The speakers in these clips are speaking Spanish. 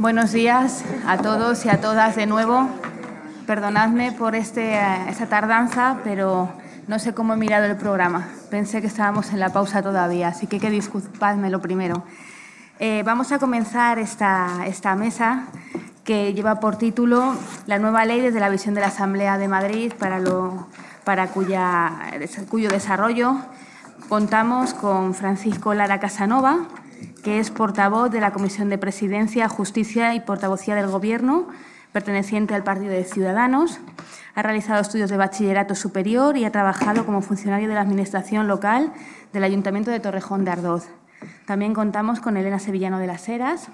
Buenos días a todos y a todas de nuevo. Perdonadme por este, eh, esta tardanza, pero no sé cómo he mirado el programa. Pensé que estábamos en la pausa todavía, así que que disculpadme lo primero. Eh, vamos a comenzar esta, mesa que lleva por título La nueva ley desde la visión de la Asamblea de Madrid para, cuya, cuyo desarrollo contamos con Francisco Lara Casanova, que es portavoz de la Comisión de Presidencia, Justicia y Portavocía del Gobierno, perteneciente al Partido de Ciudadanos. Ha realizado estudios de bachillerato superior y ha trabajado como funcionario de la Administración local del Ayuntamiento de Torrejón de Ardoz. También contamos con Elena Sevillano de las Heras,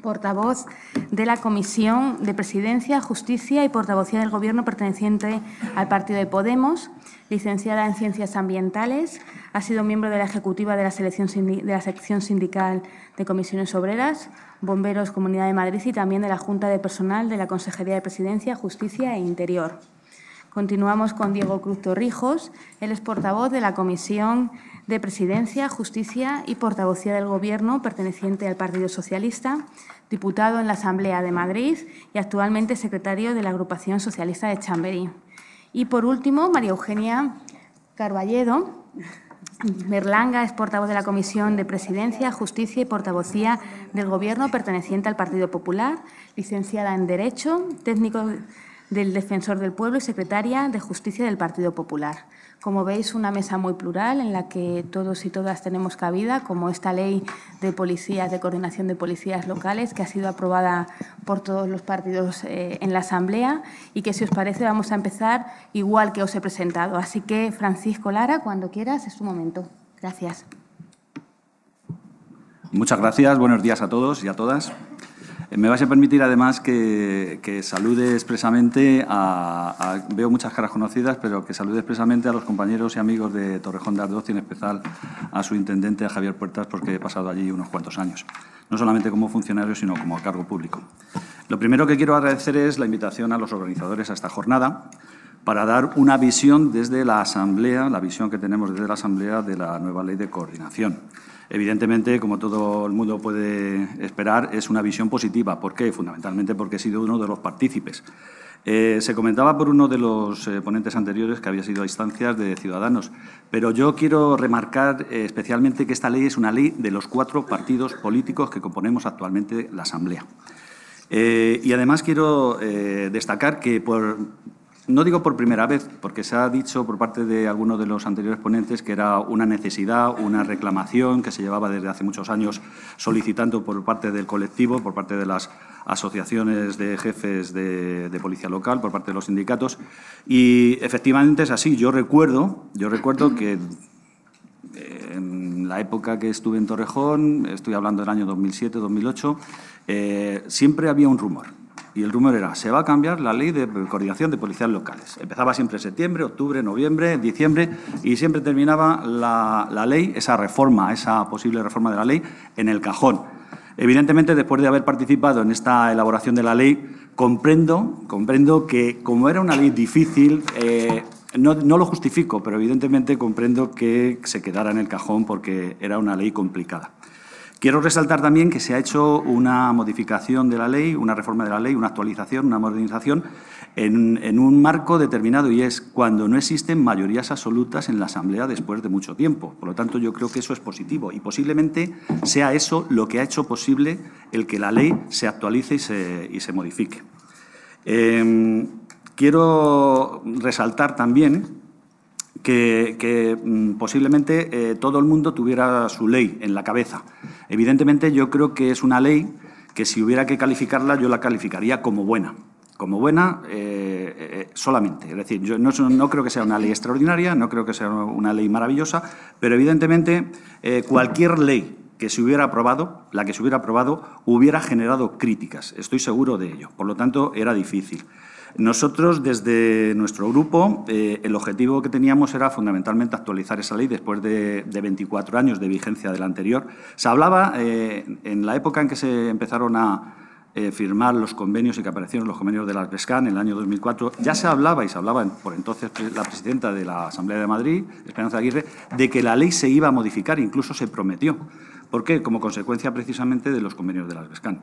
portavoz de la Comisión de Presidencia, Justicia y Portavocía del Gobierno perteneciente al Partido de Podemos, licenciada en Ciencias Ambientales, ha sido miembro de la Ejecutiva de la, Selección de la Sección Sindical de Comisiones Obreras, Bomberos Comunidad de Madrid y también de la Junta de Personal de la Consejería de Presidencia, Justicia e Interior. Continuamos con Diego Cruz Torrijos, él es portavoz de la Comisión de Presidencia, Justicia y Portavocía del Gobierno perteneciente al Partido Socialista, diputado en la Asamblea de Madrid y actualmente secretario de la Agrupación Socialista de Chamberí. Y por último, María Eugenia Carballedo, Merlanga es portavoz de la Comisión de Presidencia, Justicia y Portavocía del Gobierno perteneciente al Partido Popular, licenciada en Derecho, técnico del Defensor del Pueblo y secretaria de Justicia del Partido Popular. Como veis, una mesa muy plural en la que todos y todas tenemos cabida, como esta ley de policías, de coordinación de policías locales, que ha sido aprobada por todos los partidos eh, en la Asamblea y que, si os parece, vamos a empezar igual que os he presentado. Así que, Francisco Lara, cuando quieras, es tu momento. Gracias. Muchas gracias. Buenos días a todos y a todas. Me vais a permitir además que, salude expresamente a, Veo muchas caras conocidas, pero que salude expresamente a los compañeros y amigos de Torrejón de Ardoz y en especial a su intendente, a Javier Puertas, porque he pasado allí unos cuantos años, no solamente como funcionario, sino como cargo público. Lo primero que quiero agradecer es la invitación a los organizadores a esta jornada para dar una visión desde la Asamblea, la visión que tenemos desde la Asamblea de la nueva ley de coordinación. Evidentemente, como todo el mundo puede esperar, es una visión positiva. ¿Por qué? Fundamentalmente porque he sido uno de los partícipes. Eh, se comentaba por uno de los eh, ponentes anteriores que había sido a instancias de Ciudadanos, pero yo quiero remarcar eh, especialmente que esta ley es una ley de los cuatro partidos políticos que componemos actualmente la Asamblea. y además quiero destacar que por, no digo por primera vez, porque se ha dicho por parte de algunos de los anteriores ponentes que era una necesidad, una reclamación que se llevaba desde hace muchos años solicitando por parte del colectivo, por parte de las asociaciones de jefes de, policía local, por parte de los sindicatos. Y efectivamente es así. Yo recuerdo, yo recuerdo que eh, en la época que estuve en Torrejón, estoy hablando del año 2007-2008, eh, siempre había un rumor y el rumor era, se va a cambiar la ley de coordinación de policías locales. Empezaba siempre en septiembre, octubre, noviembre, diciembre y siempre terminaba la, ley, esa reforma, esa posible reforma de la ley, en el cajón. Evidentemente, después de haber participado en esta elaboración de la ley, comprendo, comprendo que como era una ley difícil, eh, no, lo justifico, pero evidentemente comprendo que se quedara en el cajón porque era una ley complicada. Quiero resaltar también que se ha hecho una modificación de la ley, una reforma de la ley, una actualización, una modernización, en, un marco determinado y es cuando no existen mayorías absolutas en la Asamblea después de mucho tiempo. Por lo tanto, yo creo que eso es positivo y posiblemente sea eso lo que ha hecho posible el que la ley se actualice y se, modifique. Em, quiero resaltar también que, mm, posiblemente eh, todo el mundo tuviera su ley en la cabeza. Evidentemente yo creo que es una ley que si hubiera que calificarla yo la calificaría como buena. Como buena eh, eh, solamente. Es decir, yo no, no, creo que sea una ley extraordinaria, no creo que sea una ley maravillosa, pero evidentemente cualquier ley que se hubiera aprobado, la que se hubiera aprobado, hubiera generado críticas. Estoy seguro de ello. Por lo tanto, era difícil. Nosotros, desde nuestro grupo, eh, el objetivo que teníamos era fundamentalmente actualizar esa ley después de, 24 años de vigencia de la anterior. Se hablaba, eh, en la época en que se empezaron a eh, firmar los convenios y que aparecieron los convenios de las BESCAN en el año 2004, ya se hablaba, y se hablaba por entonces la presidenta de la Asamblea de Madrid, Esperanza Aguirre, de que la ley se iba a modificar, incluso se prometió. ¿Por qué? Como consecuencia precisamente de los convenios de las BESCAN.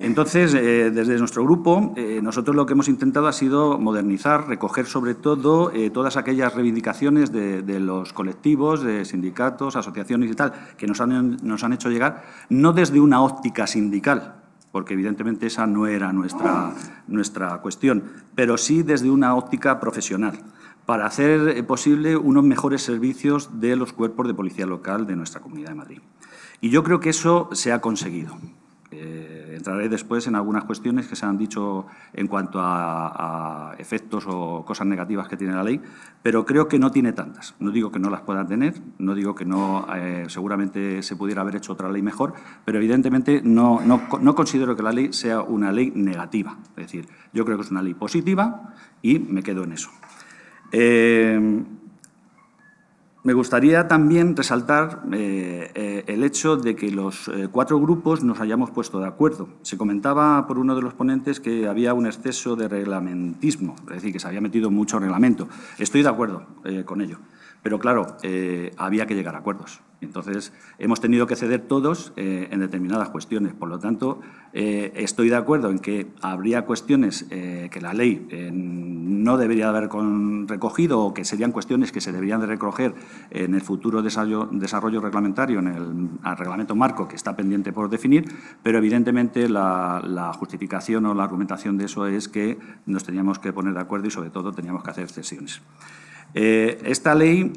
Entonces, eh, desde nuestro grupo, eh, nosotros lo que hemos intentado ha sido modernizar, recoger sobre todo eh, todas aquellas reivindicaciones de, los colectivos, de sindicatos, asociaciones y tal, que nos han, nos han hecho llegar, no desde una óptica sindical, porque evidentemente esa no era nuestra, nuestra cuestión, pero sí desde una óptica profesional para hacer posible unos mejores servicios de los cuerpos de policía local de nuestra Comunidad de Madrid. Y yo creo que eso se ha conseguido entraré después en algunas cuestiones que se han dicho en cuanto a, efectos o cosas negativas que tiene la ley, pero creo que no tiene tantas. No digo que no las pueda tener, no digo que no eh, seguramente se pudiera haber hecho otra ley mejor, pero evidentemente no, considero que la ley sea una ley negativa. Es decir, yo creo que es una ley positiva y me quedo en eso. Eh, me gustaría también resaltar eh, eh, el hecho de que los eh, cuatro grupos nos hayamos puesto de acuerdo. Se comentaba por uno de los ponentes que había un exceso de reglamentismo, es decir, que se había metido mucho reglamento. Estoy de acuerdo con ello, pero claro, había que llegar a acuerdos. Entonces, hemos tenido que ceder todos eh, en determinadas cuestiones. Por lo tanto, eh, estoy de acuerdo en que habría cuestiones eh, que la ley no debería haber recogido o que serían cuestiones que se deberían de recoger en el futuro desarrollo, reglamentario, en el reglamento marco que está pendiente por definir, pero evidentemente la, la, justificación o la argumentación de eso es que nos teníamos que poner de acuerdo y sobre todo teníamos que hacer cesiones. esta ley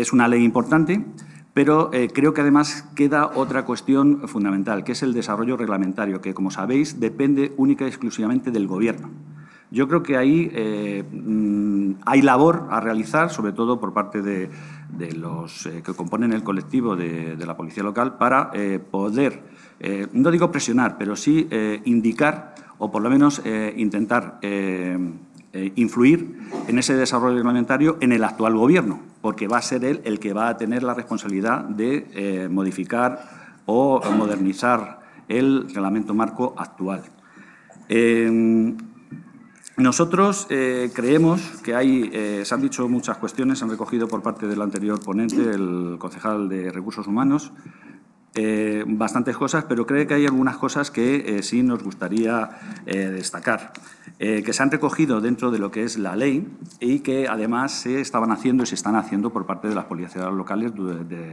es una ley importante, pero eh, creo que además queda otra cuestión fundamental, que es el desarrollo reglamentario, que como sabéis depende única y exclusivamente del Gobierno. Yo creo que ahí eh, mm, hay labor a realizar, sobre todo por parte de, los eh, que componen el colectivo de la policía local, para poder, no digo presionar, pero sí indicar o por lo menos intentar eh, influir en ese desarrollo reglamentario en el actual Gobierno, porque va a ser él el que va a tener la responsabilidad de eh, modificar o modernizar el reglamento marco actual. Em, nosotros eh, creemos que hay, se han dicho muchas cuestiones, se han recogido por parte del anterior ponente, el concejal de Recursos Humanos, bastantes cosas, pero creo que hay algunas cosas que sí nos gustaría destacar. Eh, que se han recogido dentro de lo que es la ley y que además se estaban haciendo y se están haciendo por parte de las policías locales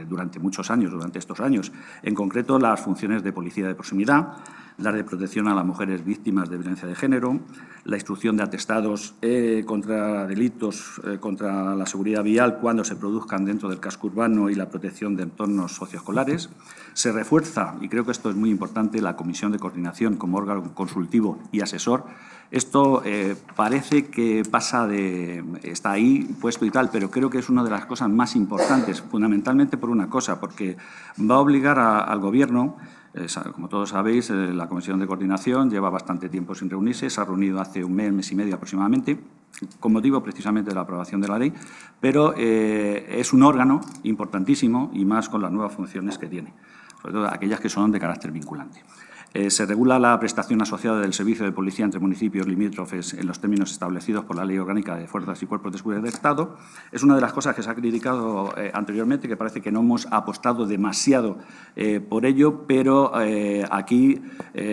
durante muchos años, durante estos años. En concreto, las funciones de policía de proximidad, las de protección a las mujeres víctimas de violencia de género, la instrucción de atestados eh, contra delitos eh, contra la seguridad vial cuando se produzcan dentro del casco urbano y la protección de entornos socioescolares. Se refuerza, y creo que esto es muy importante, la Comisión de Coordinación como órgano consultivo y asesor esto eh, parece que pasa de. está ahí puesto y tal, pero creo que es una de las cosas más importantes, fundamentalmente por una cosa, porque va a obligar al Gobierno. Eh, como todos sabéis, eh, la Comisión de Coordinación lleva bastante tiempo sin reunirse, se ha reunido hace un mes, mes y medio aproximadamente, con motivo precisamente de la aprobación de la ley, pero es un órgano importantísimo y más con las nuevas funciones que tiene, sobre todo aquellas que son de carácter vinculante. Eh, se regula la prestación asociada del servicio de policía entre municipios limítrofes en los términos establecidos por la Ley Orgánica de Fuerzas y Cuerpos de Seguridad del Estado. Es una de las cosas que se ha criticado eh, anteriormente, que parece que no hemos apostado demasiado eh, por ello, pero aquí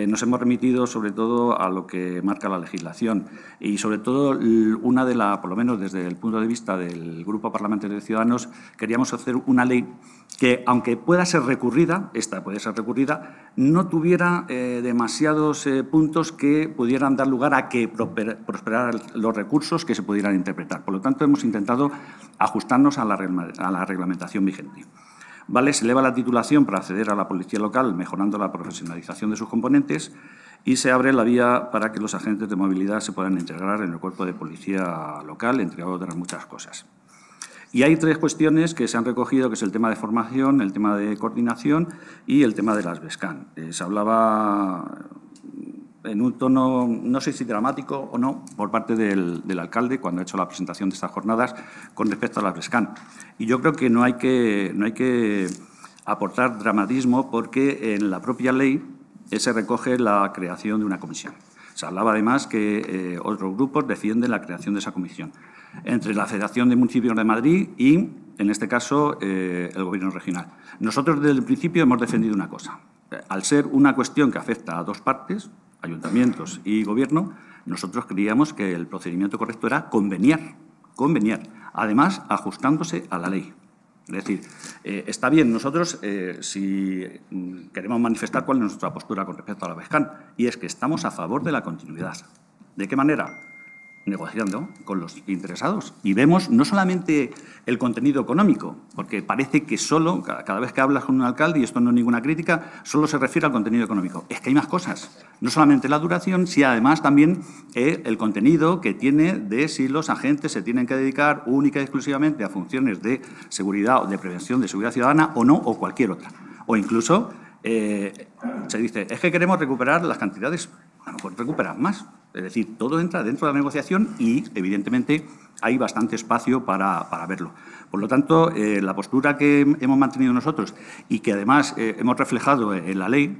nos hemos remitido sobre todo a lo que marca la legislación y sobre todo una de por lo menos desde el punto de vista del Grupo Parlamentario de Ciudadanos, queríamos hacer una ley que aunque pueda ser recurrida, esta puede ser recurrida, no tuviera eh, demasiados eh, puntos que pudieran dar lugar a que prosperaran los recursos que se pudieran interpretar. Por lo tanto, hemos intentado ajustarnos a la, reglamentación vigente. ¿Vale? Se eleva la titulación para acceder a la policía local, mejorando la profesionalización de sus componentes y se abre la vía para que los agentes de movilidad se puedan integrar en el cuerpo de policía local, entre otras muchas cosas. Y hay tres cuestiones que se han recogido, que es el tema de formación, el tema de coordinación y el tema de las BESCAN. Eh, se hablaba en un tono, no sé si dramático o no, por parte del, alcalde cuando ha hecho la presentación de estas jornadas con respecto a las BESCAN. Y yo creo que no hay que, no hay que aportar dramatismo porque en la propia ley se recoge la creación de una comisión. Se hablaba además que eh, otros grupos defienden la creación de esa comisión entre la Federación de Municipios de Madrid y, en este caso, eh, el Gobierno regional. Nosotros desde el principio hemos defendido una cosa. Eh, al ser una cuestión que afecta a dos partes, ayuntamientos y Gobierno, nosotros creíamos que el procedimiento correcto era conveniar, conveniar, además ajustándose a la ley. Es decir, eh, está bien, nosotros si queremos manifestar cuál es nuestra postura con respecto a la Vescan, y es que estamos a favor de la continuidad. ¿De qué manera? negociando con los interesados. Y vemos no solamente el contenido económico, porque parece que solo, cada vez que hablas con un alcalde, y esto no es ninguna crítica, solo se refiere al contenido económico. Es que hay más cosas. No solamente la duración, sino además también eh, el contenido que tiene de si los agentes se tienen que dedicar única y exclusivamente a funciones de seguridad o de prevención de seguridad ciudadana o no, o cualquier otra. O incluso eh, se dice, es que queremos recuperar las cantidades, a lo mejor recuperar más, es decir, todo entra dentro de la negociación y, evidentemente, hay bastante espacio para, verlo. Por lo tanto, eh, la postura que hemos mantenido nosotros y que además eh, hemos reflejado en la ley,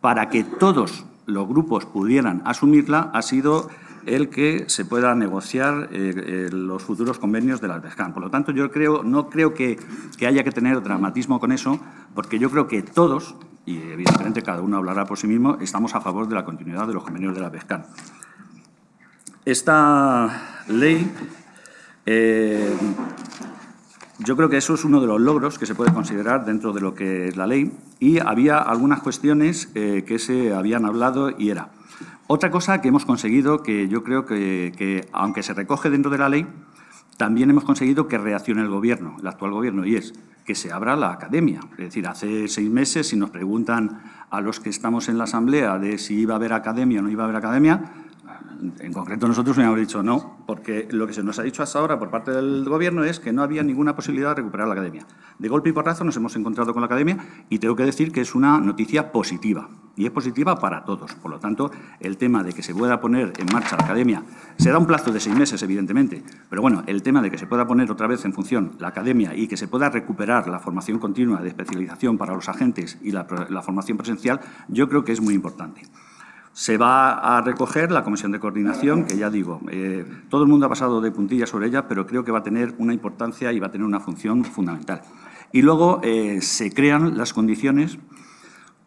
para que todos los grupos pudieran asumirla, ha sido el que se pueda negociar eh, eh, los futuros convenios de la PESCAN. Por lo tanto, yo creo, no creo que, haya que tener dramatismo con eso, porque yo creo que todos, y evidentemente cada uno hablará por sí mismo, estamos a favor de la continuidad de los convenios de la PESCAN. Esta ley eh, yo creo que eso es uno de los logros que se puede considerar dentro de lo que es la ley y había algunas cuestiones que se habían hablado y era otra cosa que hemos conseguido, que yo creo que, aunque se recoge dentro de la ley, también hemos conseguido que reaccione el Gobierno, el actual Gobierno, y es que se abra la academia. Es decir, hace seis meses, si nos preguntan a los que estamos en la Asamblea de si iba a haber academia o no iba a haber academia, en concreto nosotros me hemos dicho no, porque lo que se nos ha dicho hasta ahora por parte del Gobierno es que no había ninguna posibilidad de recuperar la academia. De golpe y porrazo nos hemos encontrado con la academia y tengo que decir que es una noticia positiva, y es positiva para todos. Por lo tanto, el tema de que se pueda poner en marcha la academia, será un plazo de seis meses, evidentemente, pero bueno, el tema de que se pueda poner otra vez en función la academia y que se pueda recuperar la formación continua de especialización para los agentes y la formación presencial, yo creo que es muy importante se va a recoger la comisión de coordinación, que ya digo, eh, todo el mundo ha pasado de puntillas sobre ella, pero creo que va a tener una importancia y va a tener una función fundamental. Y luego eh, se crean las condiciones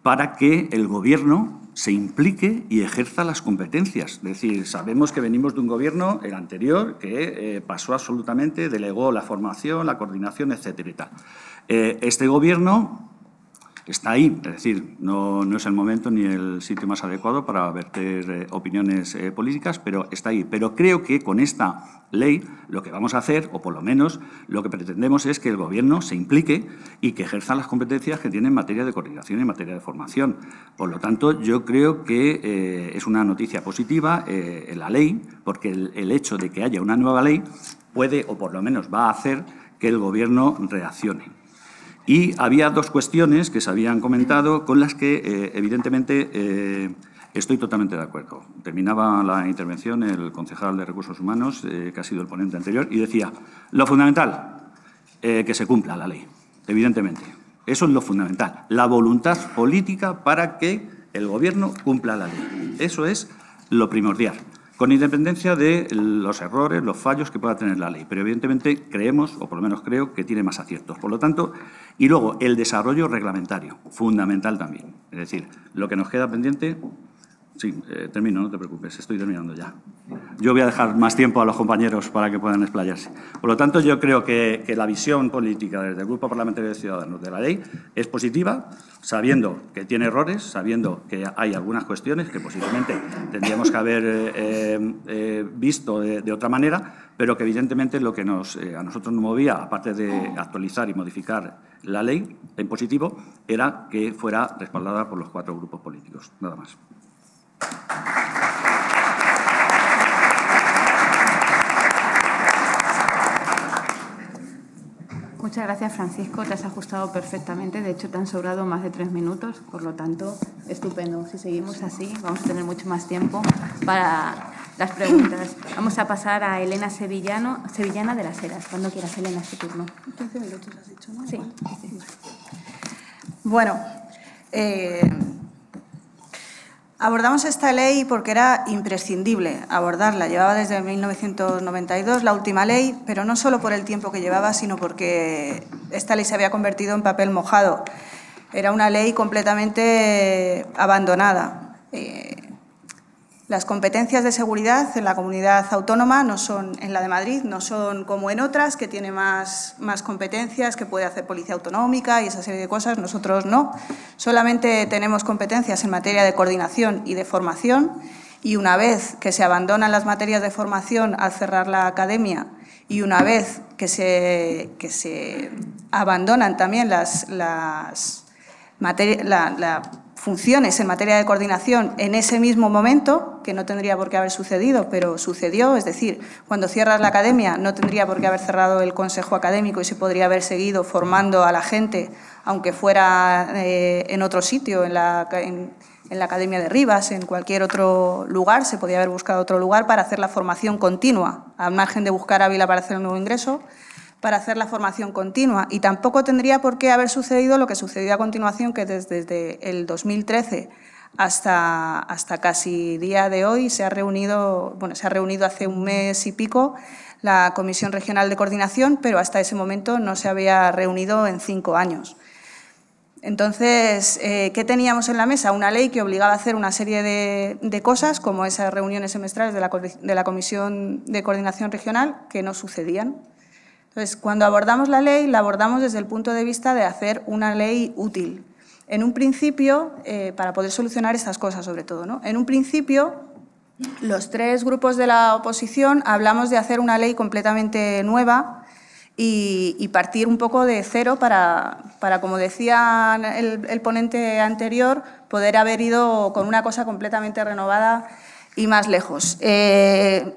para que el Gobierno se implique y ejerza las competencias. Es decir, sabemos que venimos de un gobierno, el anterior, que eh, pasó absolutamente, delegó la formación, la coordinación, etcétera. este gobierno está ahí. Es decir, no, es el momento ni el sitio más adecuado para verter eh, opiniones eh, políticas, pero está ahí. Pero creo que con esta ley lo que vamos a hacer, o por lo menos lo que pretendemos es que el Gobierno se implique y que ejerza las competencias que tiene en materia de coordinación y en materia de formación. Por lo tanto, yo creo que eh, es una noticia positiva la ley, porque el hecho de que haya una nueva ley puede, o por lo menos va a hacer, que el Gobierno reaccione. Y había dos cuestiones que se habían comentado con las que, eh, evidentemente, eh, estoy totalmente de acuerdo. Terminaba la intervención el concejal de Recursos Humanos, eh, que ha sido el ponente anterior, y decía, lo fundamental, que se cumpla la ley, evidentemente. Eso es lo fundamental, la voluntad política para que el Gobierno cumpla la ley. Eso es lo primordial con independencia de los errores, los fallos que pueda tener la ley. Pero evidentemente creemos, o por lo menos creo, que tiene más aciertos. Por lo tanto, y luego, el desarrollo reglamentario, fundamental también. Es decir, lo que nos queda pendiente Sí, eh, termino, no te preocupes, estoy terminando ya. Yo voy a dejar más tiempo a los compañeros para que puedan explayarse. Por lo tanto, yo creo que, la visión política desde el Grupo Parlamentario de Ciudadanos de la ley es positiva, sabiendo que tiene errores, sabiendo que hay algunas cuestiones que posiblemente tendríamos que haber eh, eh, visto de, otra manera, pero que evidentemente lo que nos, a nosotros nos movía, aparte de actualizar y modificar la ley en positivo, era que fuera respaldada por los cuatro grupos políticos. Nada más. Muchas gracias, Francisco. Te has ajustado perfectamente. De hecho, te han sobrado más de tres minutos. Por lo tanto, estupendo. Si seguimos así, vamos a tener mucho más tiempo para las preguntas. Vamos a pasar a Elena Sevillano, Sevillana de las Heras. Cuando quieras, Elena, es tu turno. 15 minutos has Sí. Bueno, eh, Abordamos esta ley porque era imprescindible abordarla. Llevaba desde 1992 la última ley, pero no solo por el tiempo que llevaba, sino porque esta ley se había convertido en papel mojado. Era una ley completamente abandonada. Eh, las competencias de seguridad en la comunidad autónoma, no son, en la de Madrid, no son como en otras, que tiene más, más competencias, que puede hacer policía autonómica y esa serie de cosas. Nosotros no. Solamente tenemos competencias en materia de coordinación y de formación. Y una vez que se abandonan las materias de formación al cerrar la academia y una vez que se, que se abandonan también las, las, la, la funciones en materia de coordinación en ese mismo momento, que no tendría por qué haber sucedido, pero sucedió, es decir, cuando cierras la academia no tendría por qué haber cerrado el consejo académico y se podría haber seguido formando a la gente, aunque fuera eh, en otro sitio, en la, Academia de Rivas, en cualquier otro lugar, se podría haber buscado otro lugar para hacer la formación continua, al margen de buscar Ávila para hacer un nuevo ingreso, para hacer la formación continua y tampoco tendría por qué haber sucedido lo que sucedió a continuación, que desde, el 2013 hasta, hasta casi día de hoy se ha reunido, bueno, se ha reunido hace un mes y pico la Comisión Regional de Coordinación, pero hasta ese momento no se había reunido en cinco años. Entonces, eh, ¿qué teníamos en la mesa? Una ley que obligaba a hacer una serie de, cosas, como esas reuniones semestrales de la Comisión de Coordinación Regional, que no sucedían. Entonces, cuando abordamos la ley, la abordamos desde el punto de vista de hacer una ley útil. En un principio, eh, para poder solucionar estas cosas sobre todo, ¿no? En un principio, los tres grupos de la oposición hablamos de hacer una ley completamente nueva y, partir un poco de cero para, como decía el, ponente anterior, poder haber ido con una cosa completamente renovada y más lejos. Eh,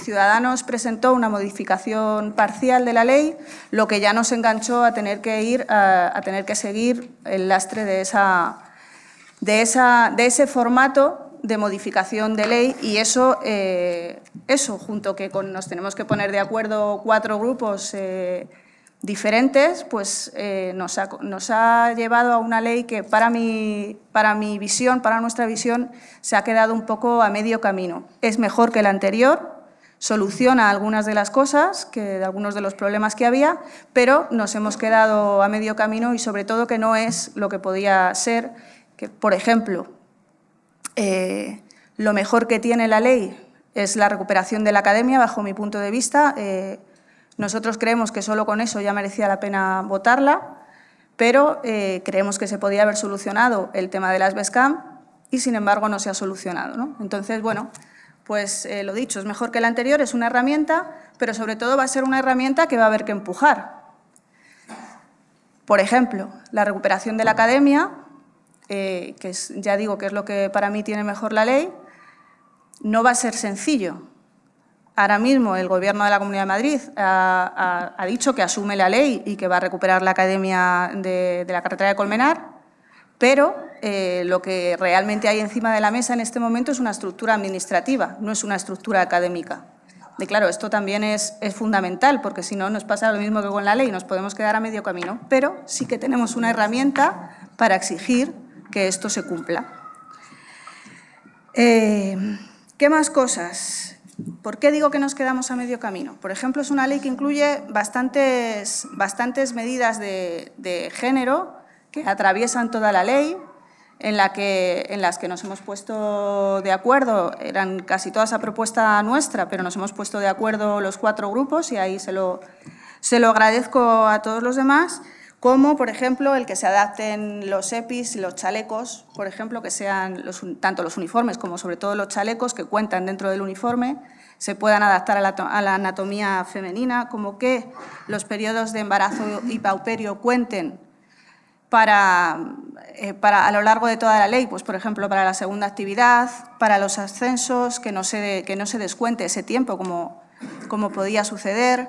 Ciudadanos presentó una modificación parcial de la ley, lo que ya nos enganchó a tener que ir a, tener que seguir el lastre de esa, de ese formato de modificación de ley y eso, eh, eso junto que con, nos tenemos que poner de acuerdo cuatro grupos eh, diferentes, pues eh, nos, ha, llevado a una ley que para mi, para mi visión, para nuestra visión, se ha quedado un poco a medio camino. Es mejor que la anterior, soluciona algunas de las cosas, que, algunos de los problemas que había, pero nos hemos quedado a medio camino y sobre todo que no es lo que podía ser, que por ejemplo, eh, lo mejor que tiene la ley es la recuperación de la academia, bajo mi punto de vista. Eh, nosotros creemos que solo con eso ya merecía la pena votarla, pero eh, creemos que se podía haber solucionado el tema de las BESCAM y, sin embargo, no se ha solucionado. Entonces, bueno, pues eh, lo dicho, es mejor que la anterior, es una herramienta, pero sobre todo va a ser una herramienta que va a haber que empujar. Por ejemplo, la recuperación de la academia, eh, que ya digo que es lo que para mí tiene mejor la ley, no va a ser sencillo. Ahora mismo el Gobierno de la Comunidad de Madrid ha, dicho que asume la ley y que va a recuperar la academia de la carretera de Colmenar, pero eh, lo que realmente hay encima de la mesa en este momento es una estructura administrativa, no es una estructura académica. De claro, esto también es, fundamental, porque si no nos pasa lo mismo que con la ley, nos podemos quedar a medio camino, pero sí que tenemos una herramienta para exigir que esto se cumpla. Eh, ¿Qué más cosas? ¿Por qué digo que nos quedamos a medio camino? Por ejemplo, es una ley que incluye bastantes, medidas de género que atraviesan toda la ley, en, la que, en las que nos hemos puesto de acuerdo, eran casi todas a propuesta nuestra, pero nos hemos puesto de acuerdo los cuatro grupos y ahí se lo, se lo agradezco a todos los demás, como por ejemplo el que se adapten los EPIs, los chalecos, por ejemplo, que sean tanto los uniformes como sobre todo los chalecos que cuentan dentro del uniforme, se puedan adaptar a la, a la anatomía femenina, como que los periodos de embarazo y pauperio cuenten eh, para, a lo largo de toda la ley, pues, por ejemplo, para la segunda actividad, para los ascensos, que no se, que no se descuente ese tiempo como, como podía suceder,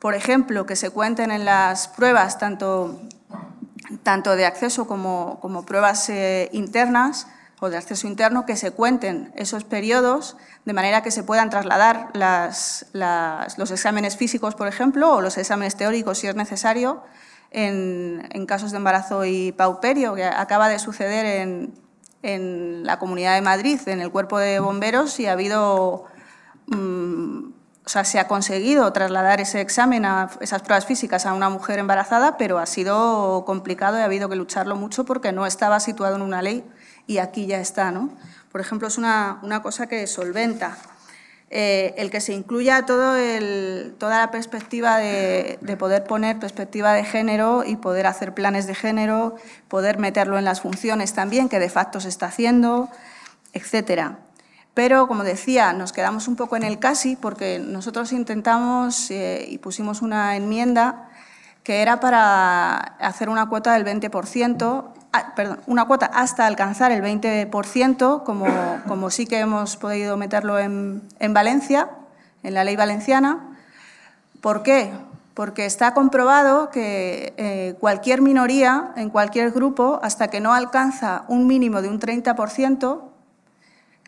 por ejemplo, que se cuenten en las pruebas tanto, tanto de acceso como, como pruebas eh, internas o de acceso interno, que se cuenten esos periodos de manera que se puedan trasladar los exámenes físicos, por ejemplo, o los exámenes teóricos si es necesario, en, casos de embarazo y pauperio, que acaba de suceder en, la Comunidad de Madrid, en el cuerpo de bomberos, y ha habido, mm, se ha conseguido trasladar ese examen, a, esas pruebas físicas a una mujer embarazada, pero ha sido complicado y ha habido que lucharlo mucho porque no estaba situado en una ley y aquí ya está, ¿no? Por ejemplo, es una cosa que solventa. Eh, el que se incluya toda la perspectiva de, poder poner perspectiva de género y poder hacer planes de género, poder meterlo en las funciones también, que de facto se está haciendo, etcétera. Pero, como decía, nos quedamos un poco en el casi porque nosotros intentamos eh, y pusimos una enmienda que era para hacer una cuota del 20%, perdón, una cuota hasta alcanzar el 20%, como, como sí que hemos podido meterlo en, Valencia, en la ley valenciana. ¿Por qué? Porque está comprobado que eh, cualquier minoría, en cualquier grupo, hasta que no alcanza un mínimo de un 30%,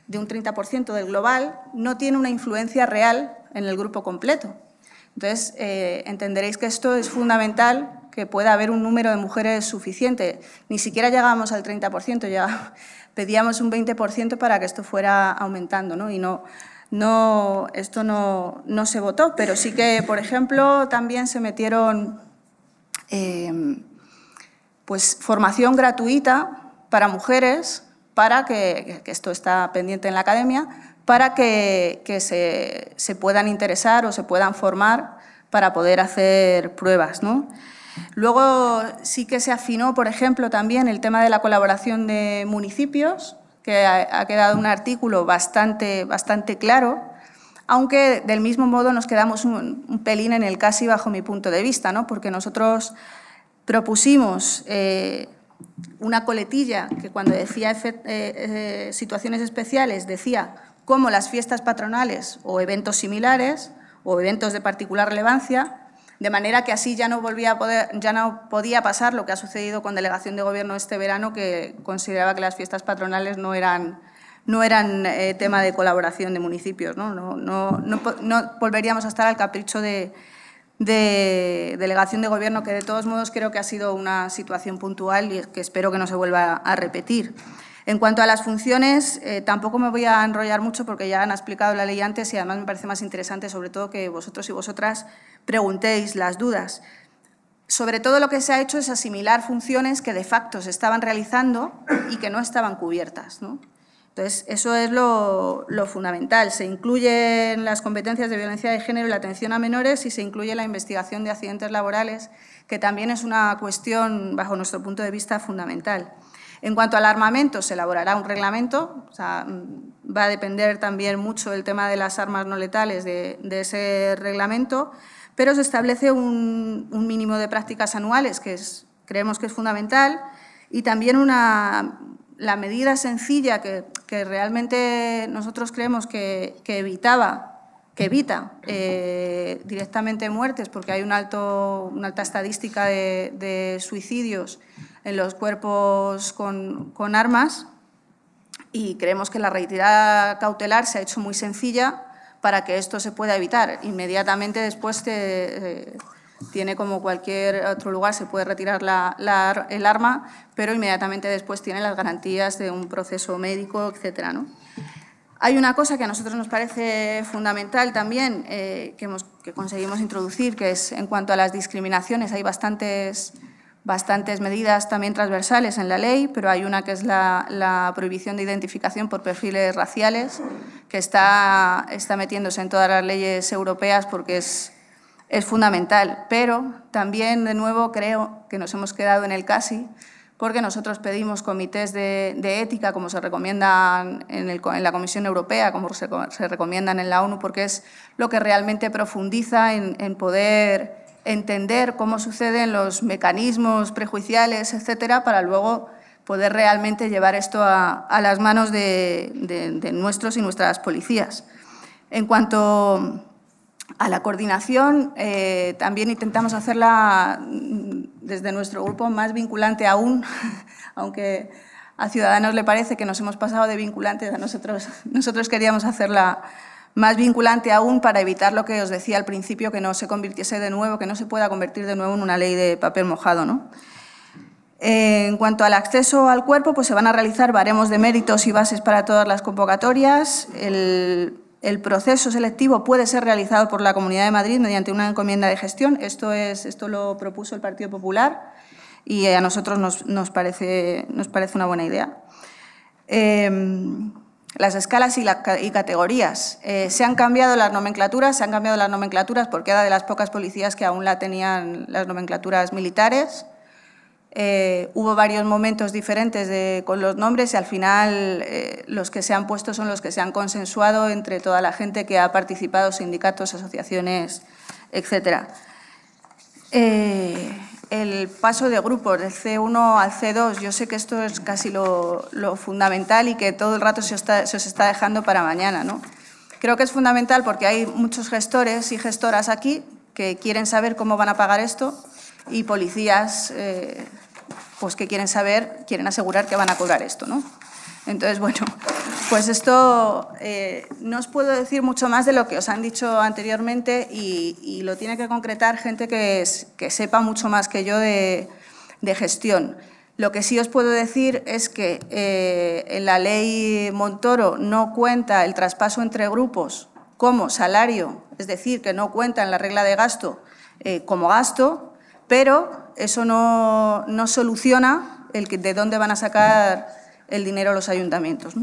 de un 30% del global, no tiene una influencia real en el grupo completo. Entonces, eh, entenderéis que esto es fundamental que pueda haber un número de mujeres suficiente. Ni siquiera llegábamos al 30%, ya pedíamos un 20% para que esto fuera aumentando, ¿no? Y no, esto no, se votó, pero sí que, por ejemplo, también se metieron em, pues, formación gratuita para mujeres, para que, que esto está pendiente en la academia, para que, se, puedan interesar o se puedan formar para poder hacer pruebas. Luego sí que se afinó, por ejemplo, también el tema de la colaboración de municipios, que ha, quedado un artículo bastante, bastante claro, aunque del mismo modo nos quedamos un, pelín en el casi bajo mi punto de vista, porque nosotros propusimos eh, una coletilla que cuando decía eh, eh, situaciones especiales decía como las fiestas patronales o eventos similares o eventos de particular relevancia, de manera que así ya no, volvía a poder, ya no podía pasar lo que ha sucedido con delegación de gobierno este verano, que consideraba que las fiestas patronales no eran, no eran eh, tema de colaboración de municipios. ¿no? volveríamos a estar al capricho de, de delegación de gobierno, que de todos modos creo que ha sido una situación puntual y que espero que no se vuelva a repetir. En cuanto a las funciones, eh, tampoco me voy a enrollar mucho porque ya han explicado la ley antes y además me parece más interesante, sobre todo, que vosotros y vosotras preguntéis las dudas. Sobre todo lo que se ha hecho es asimilar funciones que de facto se estaban realizando y que no estaban cubiertas. Entonces, eso es lo, fundamental. Se incluyen las competencias de violencia de género y la atención a menores y se incluye la investigación de accidentes laborales, que también es una cuestión, bajo nuestro punto de vista, fundamental. En cuanto al armamento, se elaborará un reglamento, mm, va a depender también mucho el tema de las armas no letales de, ese reglamento, pero se establece un, mínimo de prácticas anuales, que creemos que es fundamental, y también la medida sencilla que, realmente nosotros creemos que, que evitaba que evita eh, directamente muertes, porque hay un alto, una alta estadística de, suicidios en los cuerpos con, armas, y creemos que la retirada cautelar se ha hecho muy sencilla para que esto se pueda evitar. Inmediatamente después eh, tiene como cualquier otro lugar, se puede retirar el arma, pero inmediatamente después tiene las garantías de un proceso médico, etcétera, ¿no? Hay una cosa que a nosotros nos parece fundamental también, eh, que, conseguimos introducir, que es en cuanto a las discriminaciones. Hay bastantes, medidas también transversales en la ley, pero hay una que es la, prohibición de identificación por perfiles raciales, que está, metiéndose en todas las leyes europeas porque es, es fundamental. Pero también, de nuevo, creo que nos hemos quedado en el casi porque nosotros pedimos comités de, ética, como se recomiendan en, la Comisión Europea, como se, se, recomiendan en la ONU, porque es lo que realmente profundiza en, poder entender cómo suceden los mecanismos prejuiciales, etcétera, para luego poder realmente llevar esto a, las manos de, de nuestros y nuestras policías. En cuanto a la coordinación eh, también intentamos hacerla desde nuestro grupo más vinculante aún, aunque a Ciudadanos le parece que nos hemos pasado de vinculante a nosotros. Nosotros queríamos hacerla más vinculante aún para evitar lo que os decía al principio, que no se convirtiese de nuevo, que no se pueda convertir de nuevo en una ley de papel mojado. En cuanto al acceso al cuerpo, pues se van a realizar baremos de méritos y bases para todas las convocatorias. El el proceso selectivo puede ser realizado por la Comunidad de Madrid mediante una encomienda de gestión. Esto, es, esto lo propuso el Partido Popular y a nosotros nos, parece, una buena idea. Em, las escalas y, categorías. Eh, se han cambiado las nomenclaturas, se han cambiado las nomenclaturas porque era de las pocas policías que aún la tenían las nomenclaturas militares. Eh, hubo varios momentos diferentes con los nombres y al final eh, los que se han puesto son los que se han consensuado entre toda la gente que ha participado, sindicatos, asociaciones, etc. Eh, el paso de grupos del C1 al C2, yo sé que esto es casi lo, fundamental y que todo el rato se os, está, dejando para mañana. Creo que es fundamental porque hay muchos gestores y gestoras aquí que quieren saber cómo van a pagar esto y policías pues que quieren saber, quieren asegurar que van a cobrar esto, ¿no? Entonces, bueno, pues esto eh, no os puedo decir mucho más de lo que os han dicho anteriormente y, lo tiene que concretar gente que, sepa mucho más que yo de, gestión. Lo que sí os puedo decir es que eh, en la ley Montoro no cuenta el traspaso entre grupos como salario, es decir, que no cuenta en la regla de gasto eh, como gasto, pero eso no, soluciona el de dónde van a sacar el dinero los ayuntamientos.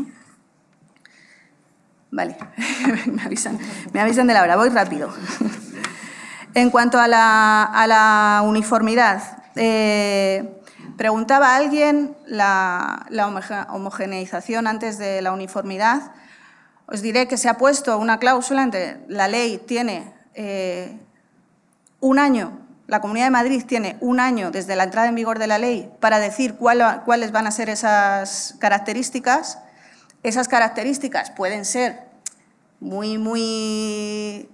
Vale, me, avisan, me avisan de la hora, voy rápido. en cuanto a la, uniformidad, eh, preguntaba alguien la, la homogeneización antes de la uniformidad. Os diré que se ha puesto una cláusula entre la ley tiene eh, un año la Comunidad de Madrid tiene un año desde la entrada en vigor de la ley para decir cuáles van a ser esas características. Esas características pueden ser muy, muy,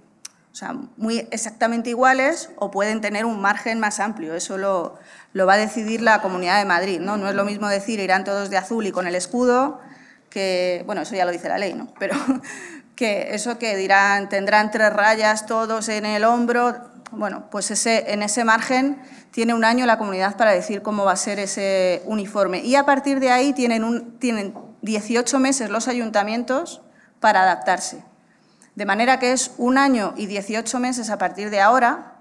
muy exactamente iguales o pueden tener un margen más amplio. Eso lo, va a decidir la Comunidad de Madrid. ¿no? no es lo mismo decir irán todos de azul y con el escudo que, bueno, eso ya lo dice la ley, ¿no? Pero que eso que dirán, tendrán tres rayas todos en el hombro, bueno, pues en ese margen tiene un año la comunidad para decir cómo va a ser ese uniforme. Y a partir de ahí tienen, tienen 18 meses los ayuntamientos para adaptarse. De manera que es un año y 18 meses a partir de ahora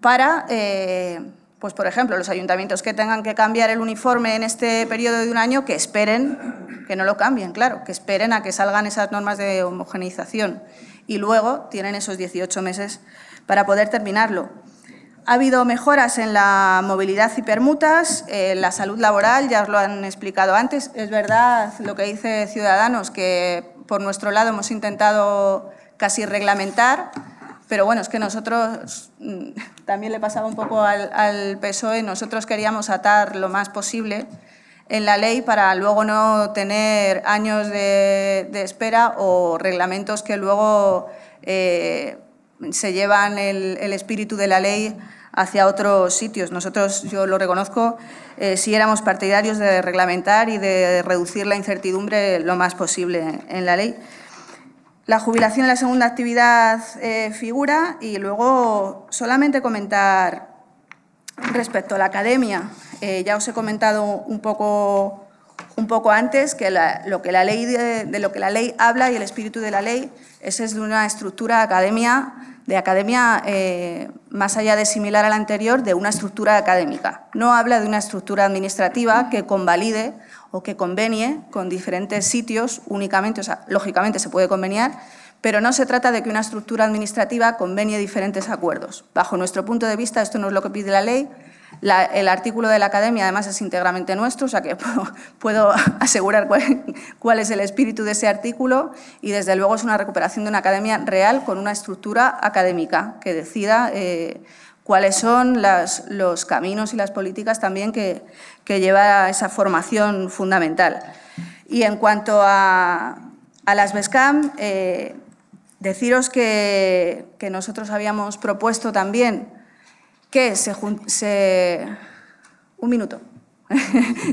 para, eh, pues por ejemplo, los ayuntamientos que tengan que cambiar el uniforme en este periodo de un año, que esperen, que no lo cambien, claro, que esperen a que salgan esas normas de homogeneización Y luego tienen esos 18 meses para poder terminarlo. Ha habido mejoras en la movilidad y permutas, en eh, la salud laboral, ya os lo han explicado antes. Es verdad lo que dice Ciudadanos, que por nuestro lado hemos intentado casi reglamentar, pero bueno, es que nosotros, mm, también le pasaba un poco al, PSOE, nosotros queríamos atar lo más posible en la ley para luego no tener años de, espera o reglamentos que luego eh, se llevan el, espíritu de la ley hacia otros sitios. Nosotros, yo lo reconozco, si eh, sí éramos partidarios de reglamentar y de reducir la incertidumbre lo más posible en la ley. La jubilación en la segunda actividad eh, figura y luego solamente comentar respecto a la academia. Eh, ya os he comentado un poco un poco antes que lo que la ley de, lo que la ley habla y el espíritu de la ley, ese es de una estructura academia, de academia eh, más allá de similar a la anterior, de una estructura académica. No habla de una estructura administrativa que convalide o que convenie con diferentes sitios únicamente, o sea, lógicamente se puede conveniar, pero no se trata de que una estructura administrativa convenie diferentes acuerdos. Bajo nuestro punto de vista, esto no es lo que pide la ley, el artículo de la Academia, además, es íntegramente nuestro, o sea que puedo, asegurar cuál, es el espíritu de ese artículo y, desde luego, es una recuperación de una academia real con una estructura académica que decida eh, cuáles son los caminos y las políticas también que, lleva a esa formación fundamental. Y en cuanto a, las BESCAM, eh, deciros que nosotros habíamos propuesto también que se, Un minuto.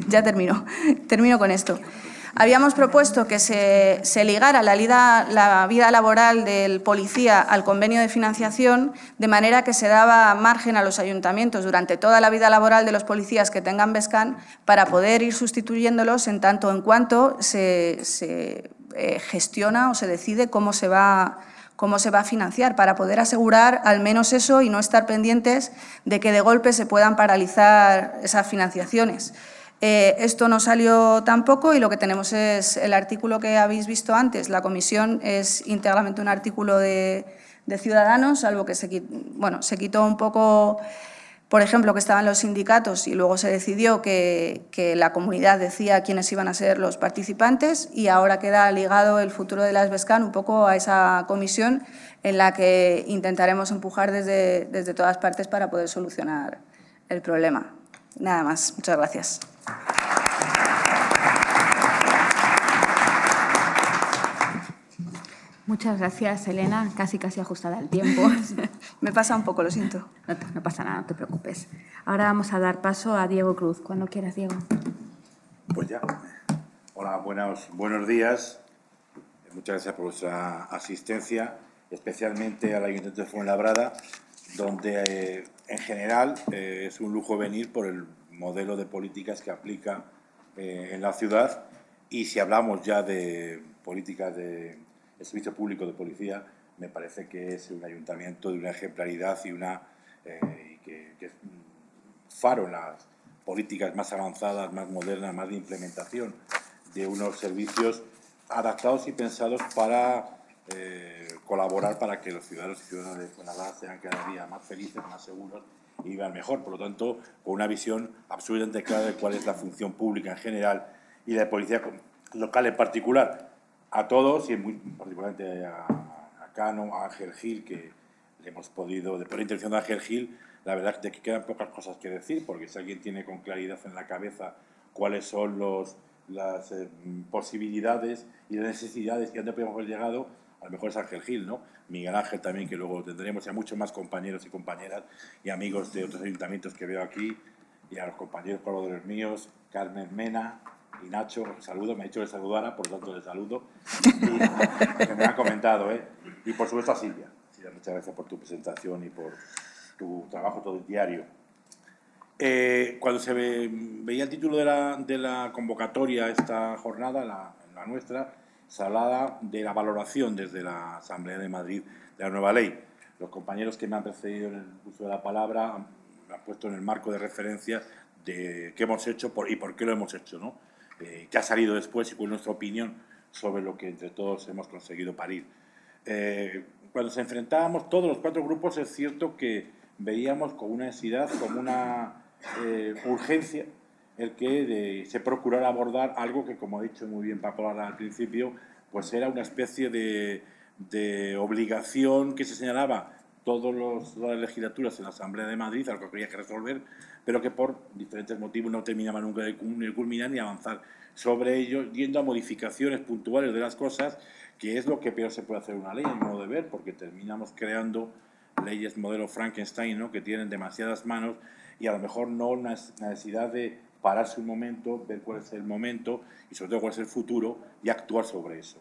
ya termino. termino con esto. Habíamos propuesto que se, ligara la vida, la vida, laboral del policía al convenio de financiación, de manera que se daba margen a los ayuntamientos durante toda la vida laboral de los policías que tengan BESCAN para poder ir sustituyéndolos en tanto en cuanto se, eh, gestiona o se decide cómo se va cómo se va a financiar para poder asegurar al menos eso y no estar pendientes de que de golpe se puedan paralizar esas financiaciones. Eh, esto no salió tampoco y lo que tenemos es el artículo que habéis visto antes. La comisión es íntegramente un artículo de, Ciudadanos, algo que bueno, se quitó un poco por ejemplo, que estaban los sindicatos y luego se decidió que, la comunidad decía quiénes iban a ser los participantes y ahora queda ligado el futuro de las BESCAN un poco a esa comisión en la que intentaremos empujar desde todas partes para poder solucionar el problema. Nada más. Muchas gracias. Muchas gracias, Elena. Casi, casi ajustada al tiempo. Me pasa un poco, lo siento. No, pasa nada, no te preocupes. Ahora vamos a dar paso a Diego Cruz. Cuando quieras, Diego. Pues ya. Hola, buenos, buenos días. Muchas gracias por vuestra asistencia, especialmente al Ayuntamiento de Fuenlabrada, donde eh, en general eh, es un lujo venir por el modelo de políticas que aplica eh, en la ciudad. Y si hablamos ya de políticas de el servicio público de policía me parece que es un ayuntamiento de una ejemplaridad y una eh, que, es faro en las políticas más avanzadas, más modernas, más de implementación de unos servicios adaptados y pensados para eh, colaborar para que los ciudadanos y ciudadanas de Fuenalá sean cada día más felices, más seguros y vivan mejor. Por lo tanto, con una visión absolutamente clara de cuál es la función pública en general y la de policía local en particular a todos y muy particularmente a, Cano, a Ángel Gil, que le hemos podido, de la intervención de Ángel Gil, la verdad es que quedan pocas cosas que decir, porque si alguien tiene con claridad en la cabeza cuáles son los, las eh, posibilidades y las necesidades que antes podemos haber llegado, a lo mejor es Ángel Gil, ¿no? Miguel Ángel también, que luego tendremos, y a muchos más compañeros y compañeras y amigos de otros ayuntamientos que veo aquí, y a los compañeros colaboradores míos, Carmen Mena, y Nacho, saludo, me ha dicho que le saludara, por lo tanto le saludo, y, que me ha comentado, ¿eh? y por supuesto a Silvia. Silvia, muchas gracias por tu presentación y por tu trabajo todo el diario. Eh, cuando se veía el título de la, de la convocatoria esta jornada, la, nuestra, se hablaba de la valoración desde la Asamblea de Madrid de la nueva ley. Los compañeros que me han precedido en el uso de la palabra han, puesto en el marco de referencia de qué hemos hecho y por qué lo hemos hecho. ¿no? Eh, que ha salido después y con nuestra opinión sobre lo que entre todos hemos conseguido parir. Eh, cuando nos enfrentábamos todos los cuatro grupos es cierto que veíamos con una necesidad, con una eh, urgencia, el que de, se procurara abordar algo que, como ha dicho muy bien Paco al principio, pues era una especie de, de obligación que se señalaba todos todas las legislaturas en la Asamblea de Madrid, algo que había que resolver, pero que por diferentes motivos no terminaba nunca de culminar ni avanzar sobre ello, yendo a modificaciones puntuales de las cosas, que es lo que peor se puede hacer una ley, en modo de ver, porque terminamos creando leyes modelo Frankenstein, que tienen demasiadas manos y a lo mejor no una necesidad de pararse un momento, ver cuál es el momento y sobre todo cuál es el futuro y actuar sobre eso.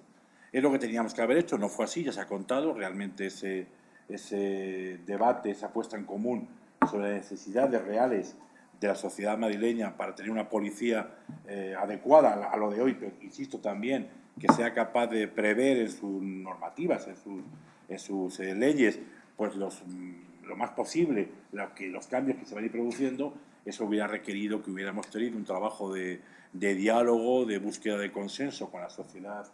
Es lo que teníamos que haber hecho, no fue así, ya se ha contado, realmente ese, ese debate, esa apuesta en común sobre las necesidades reales de la sociedad madrileña para tener una policía eh, adecuada a lo de hoy, pero insisto también que sea capaz de prever en sus normativas, en sus, en sus eh, leyes, pues mm, lo más posible que, los cambios que se van a ir produciendo, eso hubiera requerido que hubiéramos tenido un trabajo de, diálogo, de búsqueda de consenso con la sociedad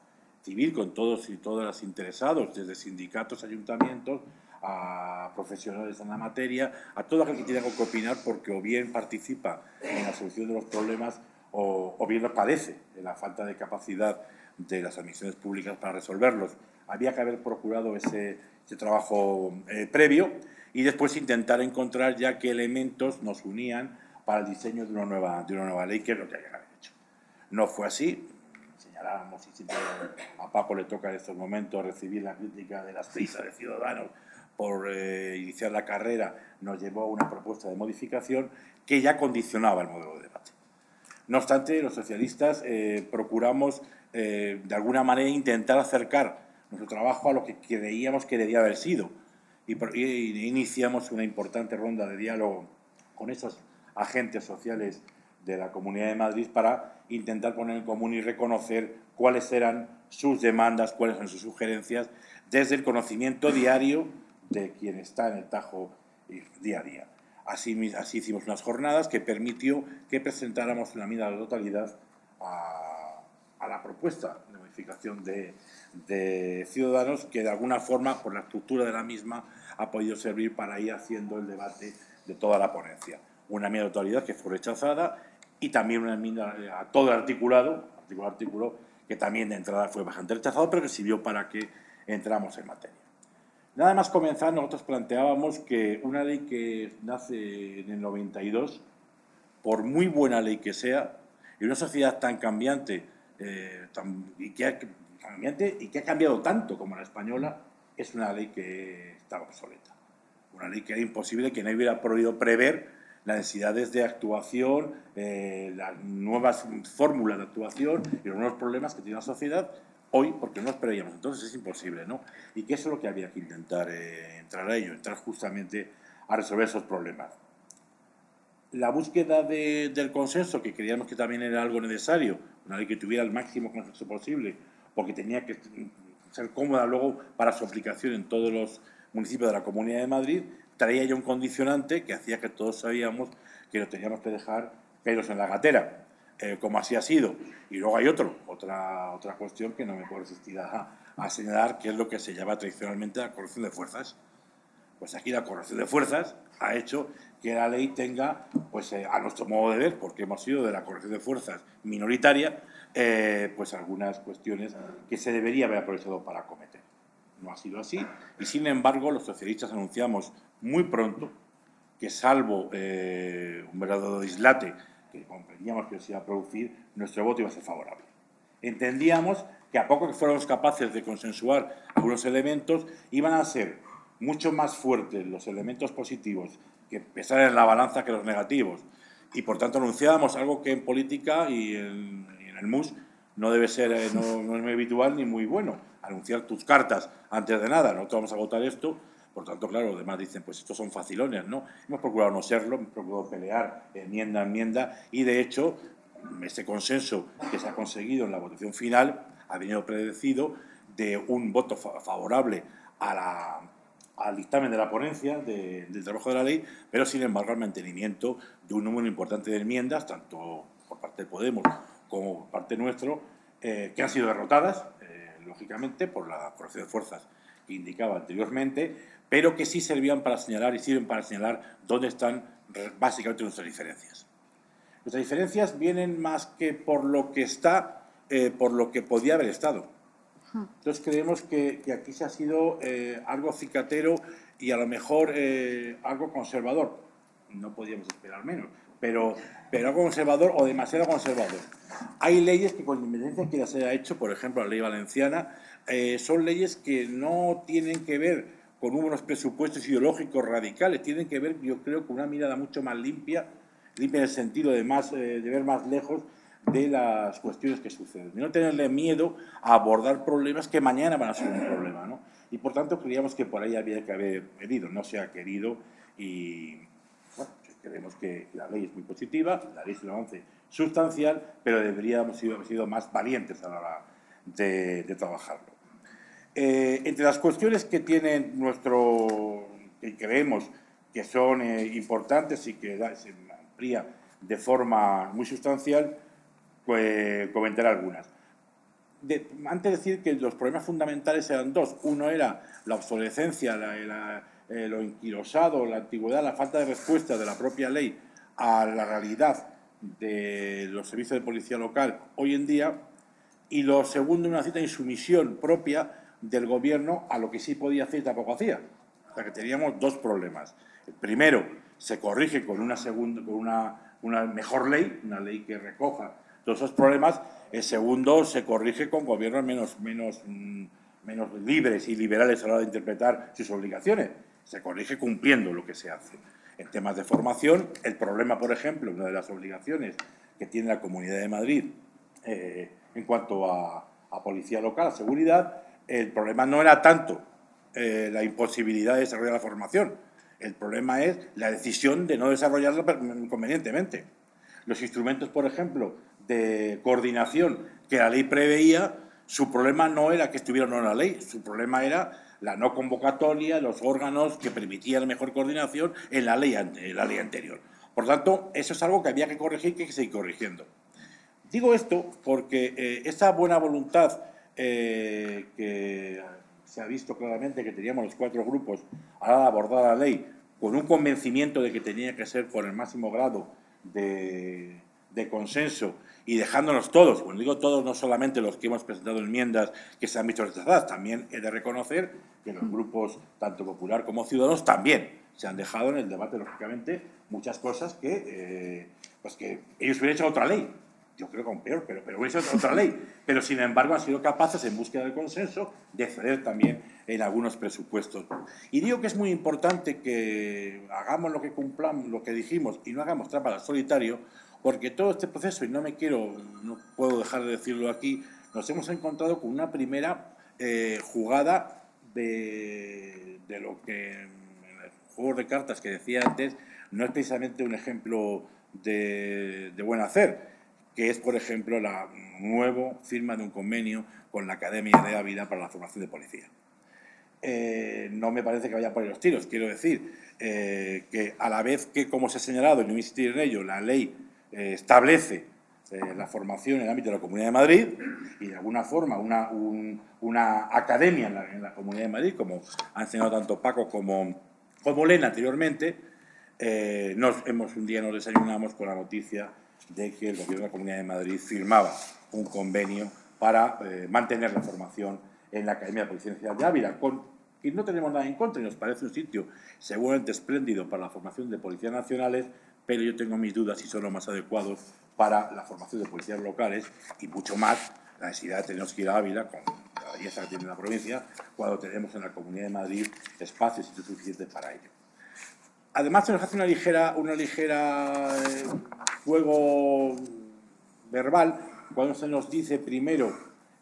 civil, con todos y todas los interesados, desde sindicatos, ayuntamientos, a profesionales en la materia, a todo aquel que tiene que opinar porque o bien participa en la solución de los problemas o, bien los padece la falta de capacidad de las administraciones públicas para resolverlos. Había que haber procurado ese, trabajo eh, previo y después intentar encontrar ya qué elementos nos unían para el diseño de una nueva, de una nueva ley, que es lo que hay que haber hecho. No fue así, señalábamos y siempre a Paco le toca en estos momentos recibir la crítica de las prisas de Ciudadanos por eh, iniciar la carrera nos llevó a una propuesta de modificación que ya condicionaba el modelo de debate. No obstante, los socialistas eh, procuramos, eh, de alguna manera, intentar acercar nuestro trabajo a lo que creíamos que debía haber sido y, y iniciamos una importante ronda de diálogo con esos agentes sociales de la Comunidad de Madrid para intentar poner en común y reconocer cuáles eran sus demandas, cuáles eran sus sugerencias, desde el conocimiento diario de quien está en el Tajo día a día. Así, así hicimos unas jornadas que permitió que presentáramos una enmienda de totalidad a, la propuesta de modificación de, Ciudadanos, que de alguna forma, por la estructura de la misma, ha podido servir para ir haciendo el debate de toda la ponencia. Una enmienda de totalidad que fue rechazada y también una enmienda a todo el articulado, artículo artículo, que también de entrada fue bastante rechazado, pero que sirvió para que entramos en materia. Nada más comenzar, nosotros planteábamos que una ley que nace en el 92, por muy buena ley que sea, y una sociedad tan eh, cambiante, y que ha, cambiado tanto como la española, es una ley que está obsoleta. Una ley que era imposible, que no hubiera podido prever las necesidades de actuación, eh, las nuevas fórmulas de actuación y los nuevos problemas que tiene la sociedad hoy porque no las entonces es imposible, ¿no? Y que eso es lo que había que intentar eh, entrar a ello, entrar justamente a resolver esos problemas. La búsqueda del consenso, que creíamos que también era algo necesario, una ley que tuviera el máximo consenso posible, porque tenía que ser cómoda luego para su aplicación en todos los municipios de la Comunidad de Madrid, traía ya un condicionante que hacía que todos sabíamos que lo teníamos que dejar caídos en la gatera. Eh, como así ha sido. Y luego hay otro, otra, otra cuestión que no me puedo resistir a, señalar, que es lo que se llama tradicionalmente la corrupción de fuerzas. Pues aquí la corrupción de fuerzas ha hecho que la ley tenga, pues eh, a nuestro modo de ver, porque hemos sido de la corrección de fuerzas minoritaria, eh, pues algunas cuestiones que se debería haber aprovechado para cometer. No ha sido así y, sin embargo, los socialistas anunciamos muy pronto que, salvo un verdadero dislate que comprendíamos que se iba a producir, nuestro voto iba a ser favorable. Entendíamos que a poco que fuéramos capaces de consensuar algunos elementos, iban a ser mucho más fuertes los elementos positivos que pesar en la balanza que los negativos. Y por tanto anunciábamos algo que en política y en, el MUS no debe ser, eh, no, es muy habitual ni muy bueno, anunciar tus cartas antes de nada. no te vamos a votar esto por tanto, claro, los demás dicen, pues estos son facilones, ¿no? Hemos procurado no serlo, hemos procurado pelear enmienda a enmienda y, de hecho, este consenso que se ha conseguido en la votación final ha venido predecido de un voto favorable a al dictamen de la ponencia del trabajo de la ley, pero sin embargo al mantenimiento de un número importante de enmiendas, tanto por parte de Podemos como por parte nuestro, eh, que han sido derrotadas, eh, lógicamente, por la corrección de fuerzas que indicaba anteriormente, pero que sí servían para señalar y sirven para señalar dónde están básicamente nuestras diferencias. Nuestras diferencias vienen más que por lo que está, eh, por lo que podía haber estado. Entonces creemos que, aquí se ha sido eh, algo cicatero y a lo mejor eh, algo conservador. No podíamos esperar menos, pero, pero algo conservador o demasiado conservador. Hay leyes que con independencia que ya se haya hecho, por ejemplo la ley valenciana, son leyes que no tienen que ver con unos presupuestos ideológicos radicales, tienen que ver, yo creo, con una mirada mucho más limpia, limpia en el sentido de, más, eh, de ver más lejos de las cuestiones que suceden, de no tenerle miedo a abordar problemas que mañana van a ser un problema. Y por tanto creíamos que por ahí había que haber pedido, no se ha querido y bueno, creemos que la ley es muy positiva, la ley es un avance sustancial, pero deberíamos haber sido más valientes a la hora de, de trabajarlo. Eh, entre las cuestiones que nuestro, que creemos que son eh, importantes y que se amplía de forma muy sustancial, pues comentaré algunas. antes de decir que los problemas fundamentales eran dos. Uno era la obsolescencia, eh, lo inquilosado, la antigüedad, la falta de respuesta de la propia ley a la realidad de los servicios de policía local hoy en día. Y lo segundo, una cierta insumisión propia del gobierno a lo que sí podía hacer y tampoco hacía. O que teníamos dos problemas. El primero, se corrige con una, segunda, con una, mejor ley, una ley que recoja todos esos problemas. El segundo, se corrige con gobiernos menos, menos, mm, menos libres y liberales a la hora de interpretar sus obligaciones. Se corrige cumpliendo lo que se hace. En temas de formación, el problema, por ejemplo, una de las obligaciones que tiene la Comunidad de Madrid eh, en cuanto a, a policía local, a seguridad, el problema no era tanto eh, la imposibilidad de desarrollar la formación, el problema es la decisión de no desarrollarla convenientemente. Los instrumentos, por ejemplo, de coordinación que la ley preveía, su problema no era que estuvieran en la ley, su problema era la no convocatoria, los órganos que permitían mejor coordinación en la ley, anterior. Por tanto, eso es algo que había que corregir y que seguir corrigiendo. Digo esto porque eh, esa buena voluntad eh, que se ha visto claramente que teníamos los cuatro grupos a la abordar la ley con un convencimiento de que tenía que ser con el máximo grado de, consenso y dejándonos todos, bueno digo todos, no solamente los que hemos presentado enmiendas que se han visto rechazadas, también he de reconocer que los mm. grupos, tanto popular como ciudadanos, también se han dejado en el debate, lógicamente, muchas cosas que, eh, pues que ellos hubieran hecho otra ley, yo creo que aún peor, pero, pero es otra ley. Pero sin embargo han sido capaces, en búsqueda del consenso, de ceder también en algunos presupuestos. Y digo que es muy importante que hagamos lo que cumplamos, lo que dijimos, y no hagamos trampas solitario, porque todo este proceso, y no me quiero, no puedo dejar de decirlo aquí, nos hemos encontrado con una primera eh, jugada de, lo que el juego de cartas que decía antes no es precisamente un ejemplo de buen hacer que es, por ejemplo, la nueva firma de un convenio con la Academia de Vida para la formación de policía. Eh, no me parece que vaya por poner los tiros. Quiero decir eh, que a la vez que, como se ha señalado, y no insistir en ello, la ley eh, establece la formación en el ámbito de la Comunidad de Madrid y de alguna forma una, academia en la, Comunidad de Madrid, como han señalado tanto Paco como, como Lena anteriormente, hemos, un día nos desayunamos con la noticia de que el Gobierno de la Comunidad de Madrid firmaba un convenio para eh, mantener la formación en la Academia de Policía de Ávila, con, y no tenemos nada en contra y nos parece un sitio seguramente espléndido para la formación de policías nacionales, pero yo tengo mis dudas si son los más adecuados para la formación de policías locales y mucho más la necesidad de tener que ir a Ávila con la belleza que tiene la provincia cuando tenemos en la Comunidad de Madrid espacios y sitios suficientes para ello. Además se nos hace una ligera, una ligera eh, juego verbal, cuando se nos dice primero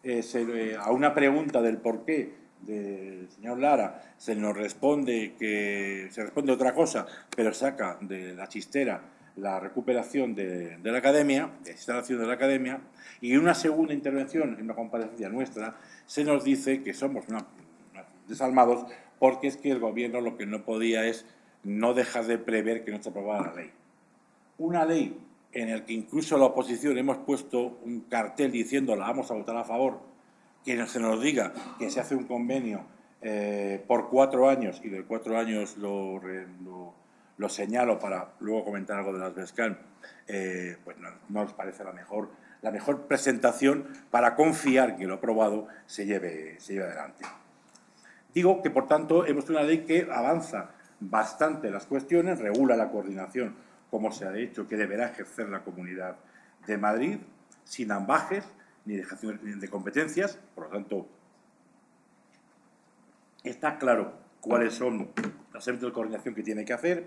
eh, eh, a una pregunta del por qué del señor Lara, se nos responde que se responde otra cosa, pero saca de la chistera la recuperación de, la academia, la instalación de la academia, y en una segunda intervención, en una comparecencia nuestra, se nos dice que somos desarmados desalmados porque es que el gobierno lo que no podía es no dejar de prever que no se aprobara la ley. Una ley en el que incluso la oposición hemos puesto un cartel diciendo la vamos a votar a favor, que se nos diga que se hace un convenio eh, por cuatro años, y de cuatro años lo, señalo para luego comentar algo de las Vescan, eh, pues no, nos parece la mejor, la mejor presentación para confiar que lo aprobado se lleve, se lleve adelante. Digo que, por tanto, hemos tenido una ley que avanza bastante las cuestiones, regula la coordinación como se ha dicho que deberá ejercer la Comunidad de Madrid, sin ambajes ni dejación de competencias. Por lo tanto, está claro cuáles son las ámbitos de coordinación que tiene que hacer.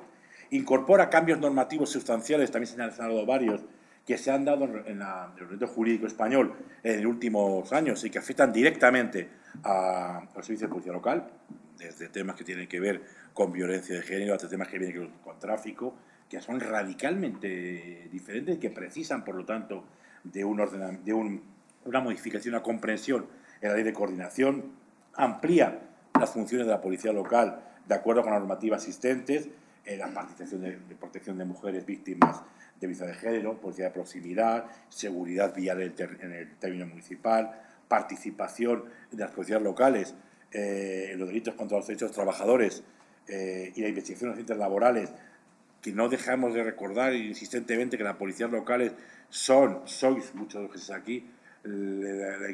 Incorpora cambios normativos sustanciales, también se han señalado varios, que se han dado en, el reto jurídico español en los últimos años y que afectan directamente a, los servicios de policía local, desde temas que tienen que ver con violencia de género hasta temas que vienen con tráfico, que son radicalmente diferentes, y que precisan, por lo tanto, de, de una modificación, una comprensión en la ley de coordinación, amplía las funciones de la policía local de acuerdo con las normativas existentes, eh, la participación de, protección de mujeres víctimas de violencia de género, policía de proximidad, seguridad vial en el, término municipal, participación de las policías locales eh, en los delitos contra los derechos trabajadores eh, y la investigación de los laborales que no dejamos de recordar insistentemente que las policías locales son, sois muchos de ustedes aquí,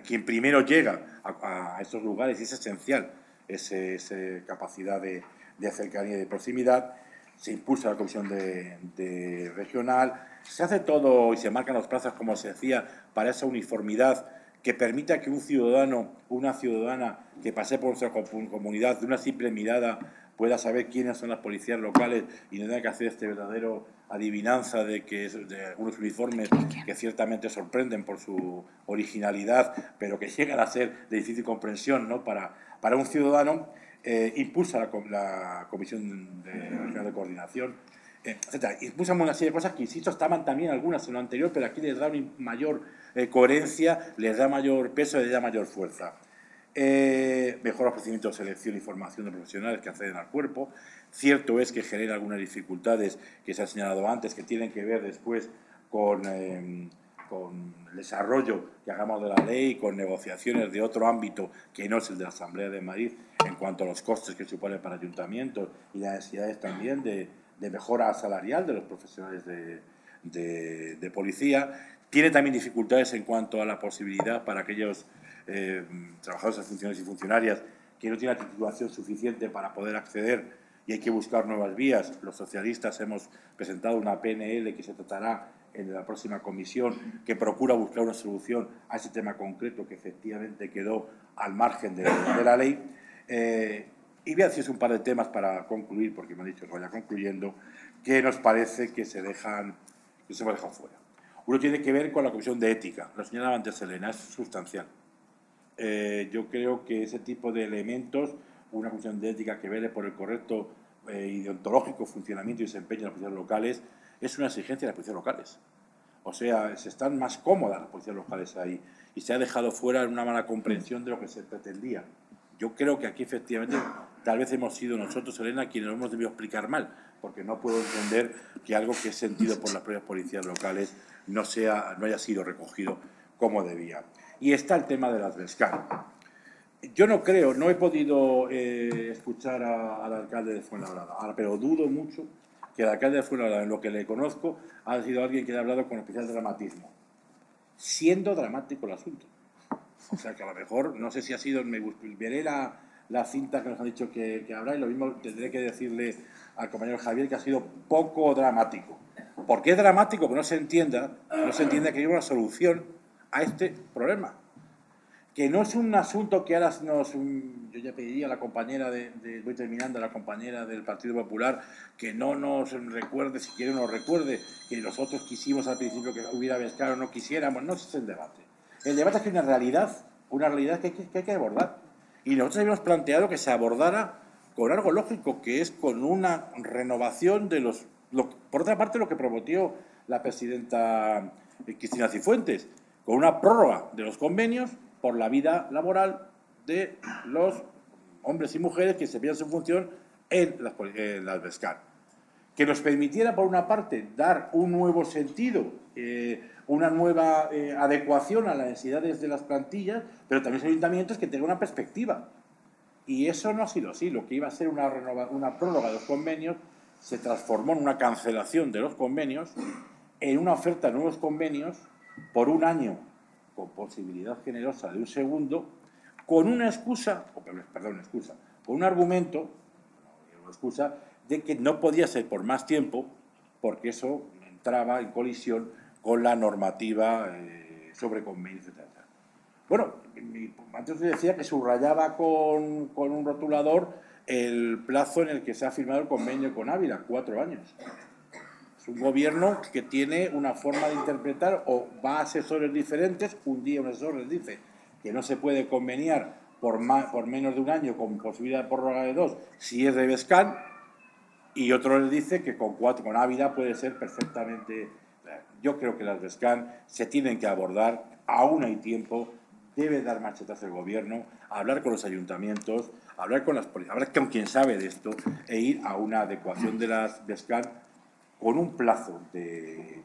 quien primero llega a, a, estos lugares y es esencial esa capacidad de, cercanía y de proximidad. Se impulsa la comisión de, regional, se hace todo y se marcan los plazas, como se decía, para esa uniformidad que permita que un ciudadano, una ciudadana que pase por nuestra comunidad de una simple mirada pueda saber quiénes son las policías locales y no tenga que hacer este verdadero adivinanza de que de algunos uniformes que ciertamente sorprenden por su originalidad, pero que llegan a ser de difícil comprensión ¿no? para, para un ciudadano, eh, impulsa la, la Comisión de, de, Coordinación, eh, etc. Impulsamos una serie de cosas que, insisto, estaban también algunas en lo anterior, pero aquí les da mayor eh, coherencia, les da mayor peso, y les da mayor fuerza eh, mejora procedimientos de selección y formación de profesionales que acceden al cuerpo. Cierto es que genera algunas dificultades que se han señalado antes, que tienen que ver después con, eh, con el desarrollo que hagamos de la ley, con negociaciones de otro ámbito que no es el de la Asamblea de Madrid, en cuanto a los costes que supone para ayuntamientos y las necesidades también de, mejora salarial de los profesionales de, de policía. Tiene también dificultades en cuanto a la posibilidad para aquellos eh, trabajadores funciones y funcionarias que no tienen la titulación suficiente para poder acceder y hay que buscar nuevas vías. Los socialistas hemos presentado una PNL que se tratará en la próxima comisión que procura buscar una solución a ese tema concreto que efectivamente quedó al margen de, la ley. Eh, y voy a decir un par de temas para concluir, porque me han dicho que vaya concluyendo, que nos parece que se dejan que se dejan fuera. Uno tiene que ver con la Comisión de Ética, la señora antes Elena, es sustancial. Eh, yo creo que ese tipo de elementos, una función de ética que vele por el correcto eh, ideontológico funcionamiento y desempeño de las policías locales, es una exigencia de las policías locales. O sea, se están más cómodas las policías locales ahí y se ha dejado fuera una mala comprensión de lo que se pretendía. Yo creo que aquí efectivamente tal vez hemos sido nosotros, Elena, quienes lo hemos debido explicar mal, porque no puedo entender que algo que es sentido por las propias policías locales no, sea, no haya sido recogido como debía y está el tema de del adversario... Yo no creo, no he podido eh, escuchar al alcalde de Fuenlabrada, pero dudo mucho que el alcalde de Fuenlabrada, en lo que le conozco, ha sido alguien que ha hablado con especial dramatismo, siendo dramático el asunto. O sea que a lo mejor, no sé si ha sido, me veré la, la cinta que nos han dicho que, que, habrá y lo mismo tendré que decirle al compañero Javier que ha sido poco dramático. ¿Por qué es dramático? Que no se entienda, no se entienda que hay una solución a este problema. Que no es un asunto que ahora nos yo ya pediría a la compañera de, voy terminando, a la compañera del Partido Popular que no nos recuerde, si quiere nos recuerde, que nosotros quisimos al principio que hubiera pescado o no quisiéramos, no es el debate. El debate es que hay una realidad, una realidad que hay que, abordar. Y nosotros habíamos planteado que se abordara con algo lógico, que es con una renovación de los... por otra parte, lo que prometió la presidenta eh, Cristina Cifuentes, con una prórroga de los convenios por la vida laboral de los hombres y mujeres que se su función en las, en Que nos permitiera, por una parte, dar un nuevo sentido, eh, una nueva eh, adecuación a las necesidades de las plantillas, pero también los ayuntamientos que tengan una perspectiva. Y eso no ha sido así. Lo que iba a ser una, una prórroga de los convenios se transformó en una cancelación de los convenios, en una oferta de nuevos convenios por un año con posibilidad generosa de un segundo, con una excusa, o perdón, excusa, con un argumento, una excusa, de que no podía ser por más tiempo, porque eso entraba en colisión con la normativa eh, sobre convenios, etc. Bueno, antes decía que subrayaba con, con un rotulador el plazo en el que se ha firmado el convenio con Ávila, cuatro años un gobierno que tiene una forma de interpretar o va a asesores diferentes, un día un asesor les dice que no se puede conveniar por, por menos de un año con posibilidad de prórroga de dos si es de Vescan y otro les dice que con cuatro, con puede ser perfectamente... Yo creo que las Vescan se tienen que abordar, aún hay tiempo, debe dar marchetas el gobierno, hablar con los ayuntamientos, hablar con las hablar con quien sabe de esto e ir a una adecuación de las Vescan con un plazo de,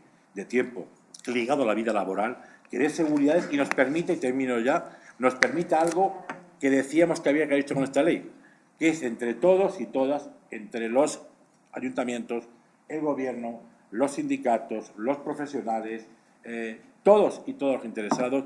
tiempo ligado a la vida laboral que dé seguridad y nos permite, y termino ya, nos permita algo que decíamos que había que haber hecho con esta ley, que es entre todos y todas, entre los ayuntamientos, el gobierno, los sindicatos, los profesionales, eh, todos y todos los interesados,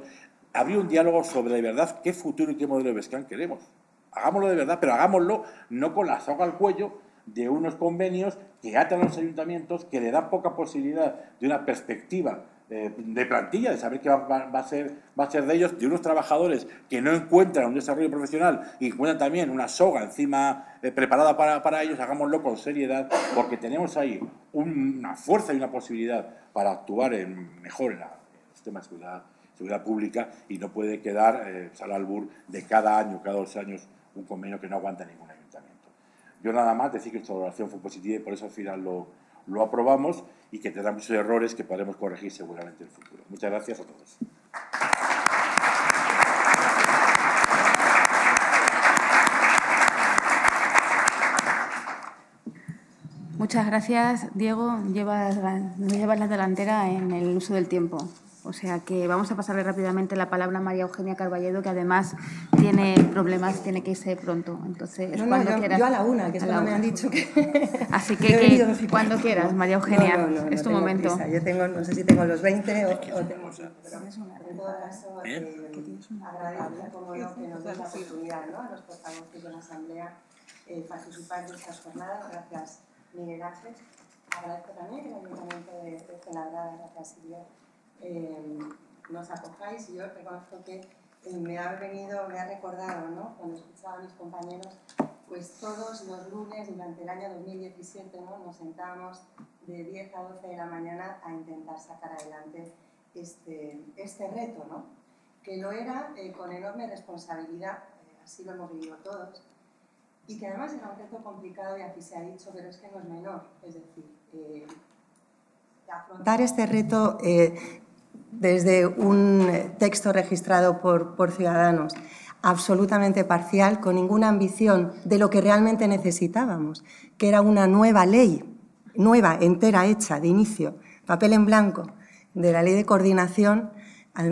abrir un diálogo sobre de verdad qué futuro y qué modelo de Bescan queremos. Hagámoslo de verdad, pero hagámoslo no con la soga al cuello de unos convenios que atan a los ayuntamientos, que le dan poca posibilidad de una perspectiva eh, de plantilla, de saber qué va, a ser, va a ser de ellos, de unos trabajadores que no encuentran un desarrollo profesional y encuentran también una soga encima eh, preparada para, ellos, hagámoslo con seriedad, porque tenemos ahí una fuerza y una posibilidad para actuar mejor en, la, sistema de seguridad, pública y no puede quedar eh, pues, de cada año, cada dos años, un convenio que no aguanta ningún. Yo nada más decir que nuestra valoración fue positiva y por eso al final lo, aprobamos y que tendrá muchos errores que podremos corregir seguramente en el futuro. Muchas gracias a todos. Muchas gracias, Diego. Llevas, llevas la delantera en el uso del tiempo. O sea que vamos a pasarle rápidamente la palabra a María Eugenia Carballedo, que además tiene problemas, tiene que irse pronto. Entonces, cuando quieras. Yo a la una, que es lo que me han dicho que. Así que, cuando quieras, María Eugenia, es tu momento. Yo tengo, no sé si tengo los 20 o, o tengo. Pero ¿Eh? es caso, agradezco como lo que nos da la oportunidad ¿no? a los portavoces de la Asamblea eh, participar de estas jornadas. Gracias, Miguel Ángel. Agradezco también el Ayuntamiento de, de Celabrada, gracias, Silvia eh, nos acojáis. Yo reconozco que em, me ha venido, me ha recordado, ¿no? cuando escuchaba a mis compañeros, pues todos los lunes durante el año 2017 ¿no? nos sentábamos de 10 a 12 de la mañana a intentar sacar adelante este, este reto, ¿no? que lo era eh, con enorme responsabilidad, eh, así lo hemos vivido todos, y que además era un reto complicado y aquí se ha dicho, pero es que no es menor, es decir, eh, afrontar este reto desde un eh, texto registrado por, ciudadanos absolutamente parcial, con ninguna ambición de lo que realmente necesitábamos, que era una nueva ley, nueva, entera, hecha, de inicio, papel en blanco, de la ley de coordinación,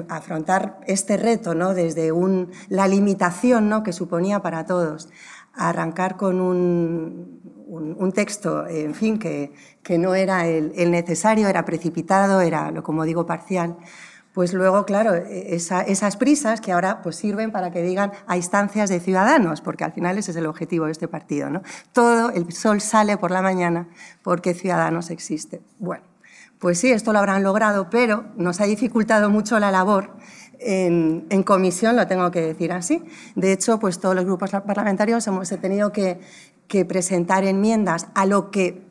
afrontar este reto, ¿no? desde un, la limitación ¿no? que suponía para todos, arrancar con un, un, texto, en fin, que, que no era el, necesario, era precipitado, era, como digo, parcial, pues luego, claro, e, esas prisas que ahora pues, sirven para que digan a instancias de ciudadanos, porque al final ese es el objetivo de este partido. ¿no? Todo el sol sale por la mañana porque Ciudadanos existe. Bueno, pues sí, esto lo habrán logrado, pero nos ha dificultado mucho la labor en, en, comisión, lo tengo que decir así. De hecho, pues todos los grupos parlamentarios hemos tenido que que presentar enmiendas a lo que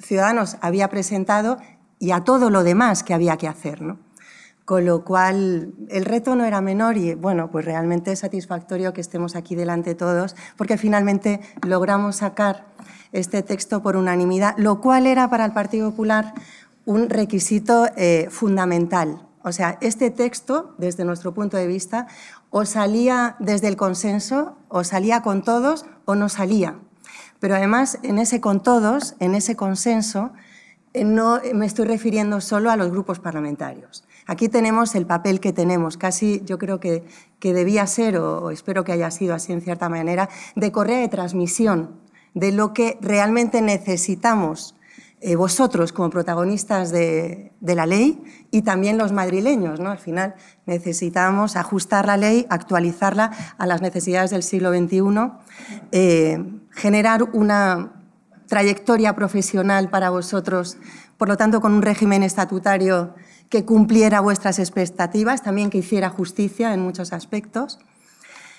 Ciudadanos había presentado y a todo lo demás que había que hacer. Con lo cual, el reto no era menor y, bueno, pues realmente es satisfactorio que estemos aquí delante todos, porque finalmente logramos sacar este texto por unanimidad, lo cual era para el Partido Popular un requisito eh, fundamental. O sea, este texto, desde nuestro punto de vista, o salía desde el consenso, o salía con todos, o no salía. Pero además, en ese con todos, en ese consenso, eh, no me estoy refiriendo solo a los grupos parlamentarios. Aquí tenemos el papel que tenemos, casi yo creo que, que debía ser, o, espero que haya sido así en cierta manera, de correa de transmisión de lo que realmente necesitamos eh, vosotros como protagonistas de, la ley y también los madrileños. ¿no? Al final necesitamos ajustar la ley, actualizarla a las necesidades del siglo XXI, eh, generar una trayectoria profesional para vosotros, por lo tanto, con un régimen estatutario que cumpliera vuestras expectativas, también que hiciera justicia en muchos aspectos.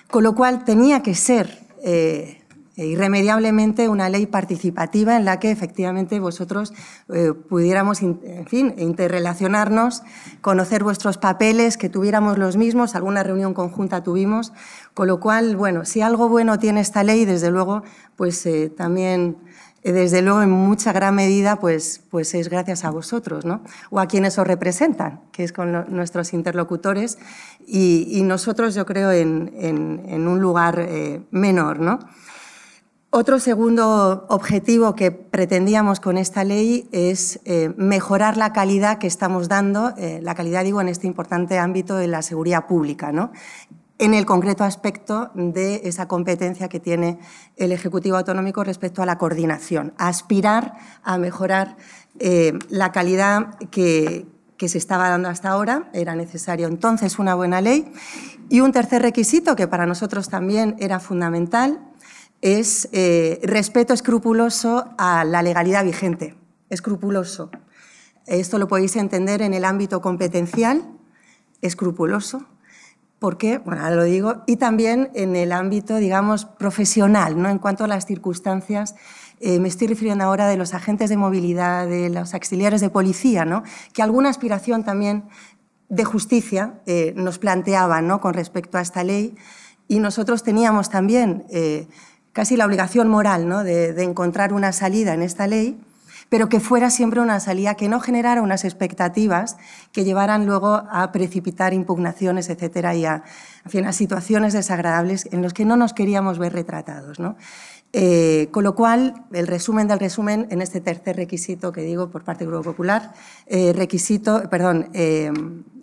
Con lo cual, tenía que ser eh, e irremediablemente una ley participativa en la que efectivamente vosotros eh, pudiéramos, en fin, interrelacionarnos, conocer vuestros papeles, que tuviéramos los mismos, alguna reunión conjunta tuvimos, con lo cual, bueno, si algo bueno tiene esta ley, desde luego, pues eh, también eh, desde luego en mucha gran medida pues, pues es gracias a vosotros ¿no? o a quienes os representan, que es con nuestros interlocutores y, nosotros yo creo en, un lugar menor. ¿no? Otro segundo objetivo que pretendíamos con esta ley es eh, mejorar la calidad que estamos dando, eh, la calidad, digo, en este importante ámbito de la seguridad pública, en el concreto aspecto de esa competencia que tiene el Ejecutivo Autonómico respecto a la coordinación, aspirar a mejorar eh, la calidad que se estaba dando hasta ahora, era necesario entonces una buena ley. Y un tercer requisito que para nosotros también era fundamental es eh, respeto escrupuloso a la legalidad vigente, escrupuloso. Esto lo podéis entender en el ámbito competencial, escrupuloso, porque, bueno, lo digo, y también en el ámbito, digamos, profesional, ¿no? En cuanto a las circunstancias, eh, me estoy refiriendo ahora de los agentes de movilidad, de los auxiliares de policía, ¿no? Que alguna aspiración también de justicia eh, nos planteaba ¿no? Con respecto a esta ley. Y nosotros teníamos también casi la obligación moral ¿no? de, encontrar una salida en esta ley, pero que fuera siempre una salida que no generara unas expectativas que llevaran luego a precipitar impugnaciones, etcétera, y a, situaciones desagradables en las que no nos queríamos ver retratados. Eh, con lo cual, el resumen del resumen en este tercer requisito que digo por parte del Grupo Popular, eh, requisito, perdón, eh,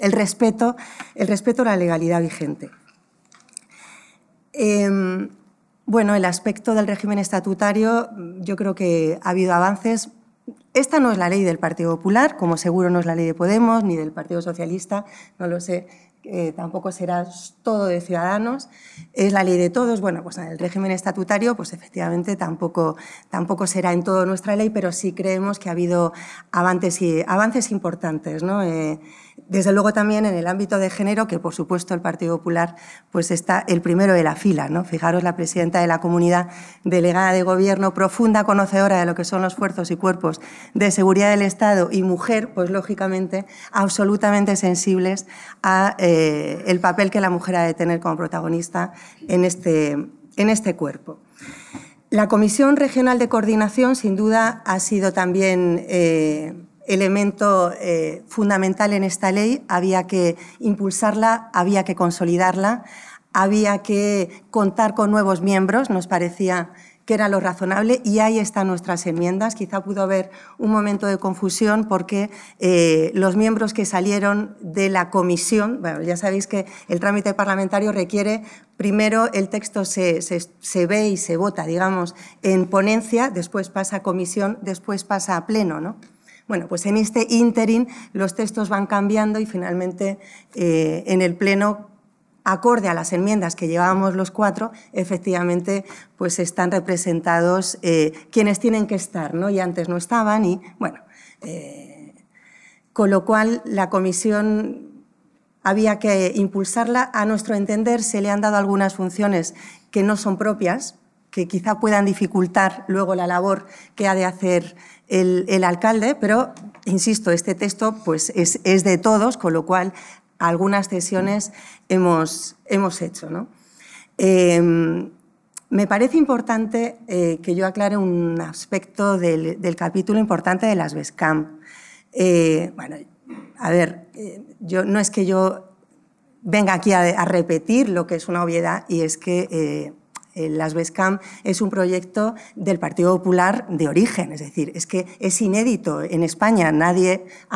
el, respeto, el respeto a la legalidad vigente. Bueno, el aspecto del régimen estatutario, yo creo que ha habido avances. Esta no es la ley del Partido Popular, como seguro no es la ley de Podemos ni del Partido Socialista, no lo sé, eh, tampoco será todo de ciudadanos, es la ley de todos. Bueno, pues en el régimen estatutario, pues efectivamente tampoco, tampoco será en toda nuestra ley, pero sí creemos que ha habido avances, importantes. ¿no? Eh, desde luego también en el ámbito de género, que por supuesto el Partido Popular pues está el primero de la fila. ¿no? Fijaros, la presidenta de la comunidad delegada de gobierno, profunda conocedora de lo que son los fuerzos y cuerpos de seguridad del Estado y mujer, pues lógicamente absolutamente sensibles a eh, el papel que la mujer ha de tener como protagonista en este, en este cuerpo. La Comisión Regional de Coordinación, sin duda, ha sido también... Eh, elemento eh, fundamental en esta ley, había que impulsarla, había que consolidarla, había que contar con nuevos miembros, nos parecía que era lo razonable y ahí están nuestras enmiendas. Quizá pudo haber un momento de confusión porque eh, los miembros que salieron de la comisión, bueno, ya sabéis que el trámite parlamentario requiere primero el texto se, se, ve y se vota, digamos, en ponencia, después pasa a comisión, después pasa a pleno, ¿no? Bueno, pues en este ínterin los textos van cambiando y finalmente eh, en el Pleno acorde a las enmiendas que llevábamos los cuatro, efectivamente, pues están representados eh, quienes tienen que estar, ¿no? Y antes no estaban y, bueno, eh, con lo cual la comisión había que impulsarla. A nuestro entender se le han dado algunas funciones que no son propias, que quizá puedan dificultar luego la labor que ha de hacer el, alcalde, pero, insisto, este texto pues, es, de todos, con lo cual algunas sesiones hemos, hemos hecho. Em, me parece importante eh, que yo aclare un aspecto del, capítulo importante de las BESCAM. Eh, bueno, a ver, eh, yo, no es que yo venga aquí a, repetir lo que es una obviedad y es que eh, Las Vescam es un proyecto del Partido Popular de origen, es decir, es que es inédito en España. a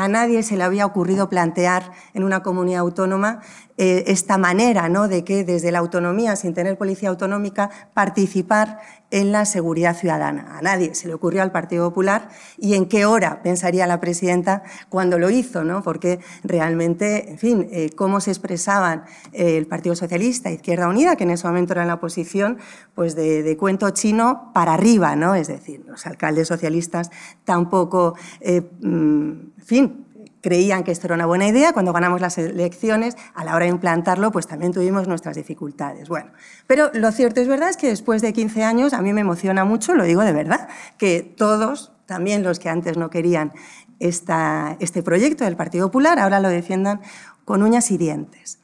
nadie se le había ocurrido plantear en una comunidad autónoma eh, esta manera ¿no? de que desde la autonomía, sin tener policía autonómica, participar en la seguridad ciudadana. A nadie se le ocurrió al Partido Popular y en qué hora pensaría la presidenta cuando lo hizo, ¿no? porque realmente, en fin, eh, cómo se expresaban eh, el Partido Socialista, Izquierda Unida, que en ese momento era en la oposición, pues de, cuento chino para arriba, ¿no? es decir, los alcaldes socialistas tampoco, mm, en fin, creían que esto era una buena idea, cuando ganamos las elecciones, a la hora de implantarlo, pues también tuvimos nuestras dificultades. Bueno, pero lo cierto es verdad es que después de 15 años a mí me emociona mucho, lo digo de verdad, que todos, también los que antes no querían este proyecto del Partido Popular, ahora lo defiendan con uñas y dientes.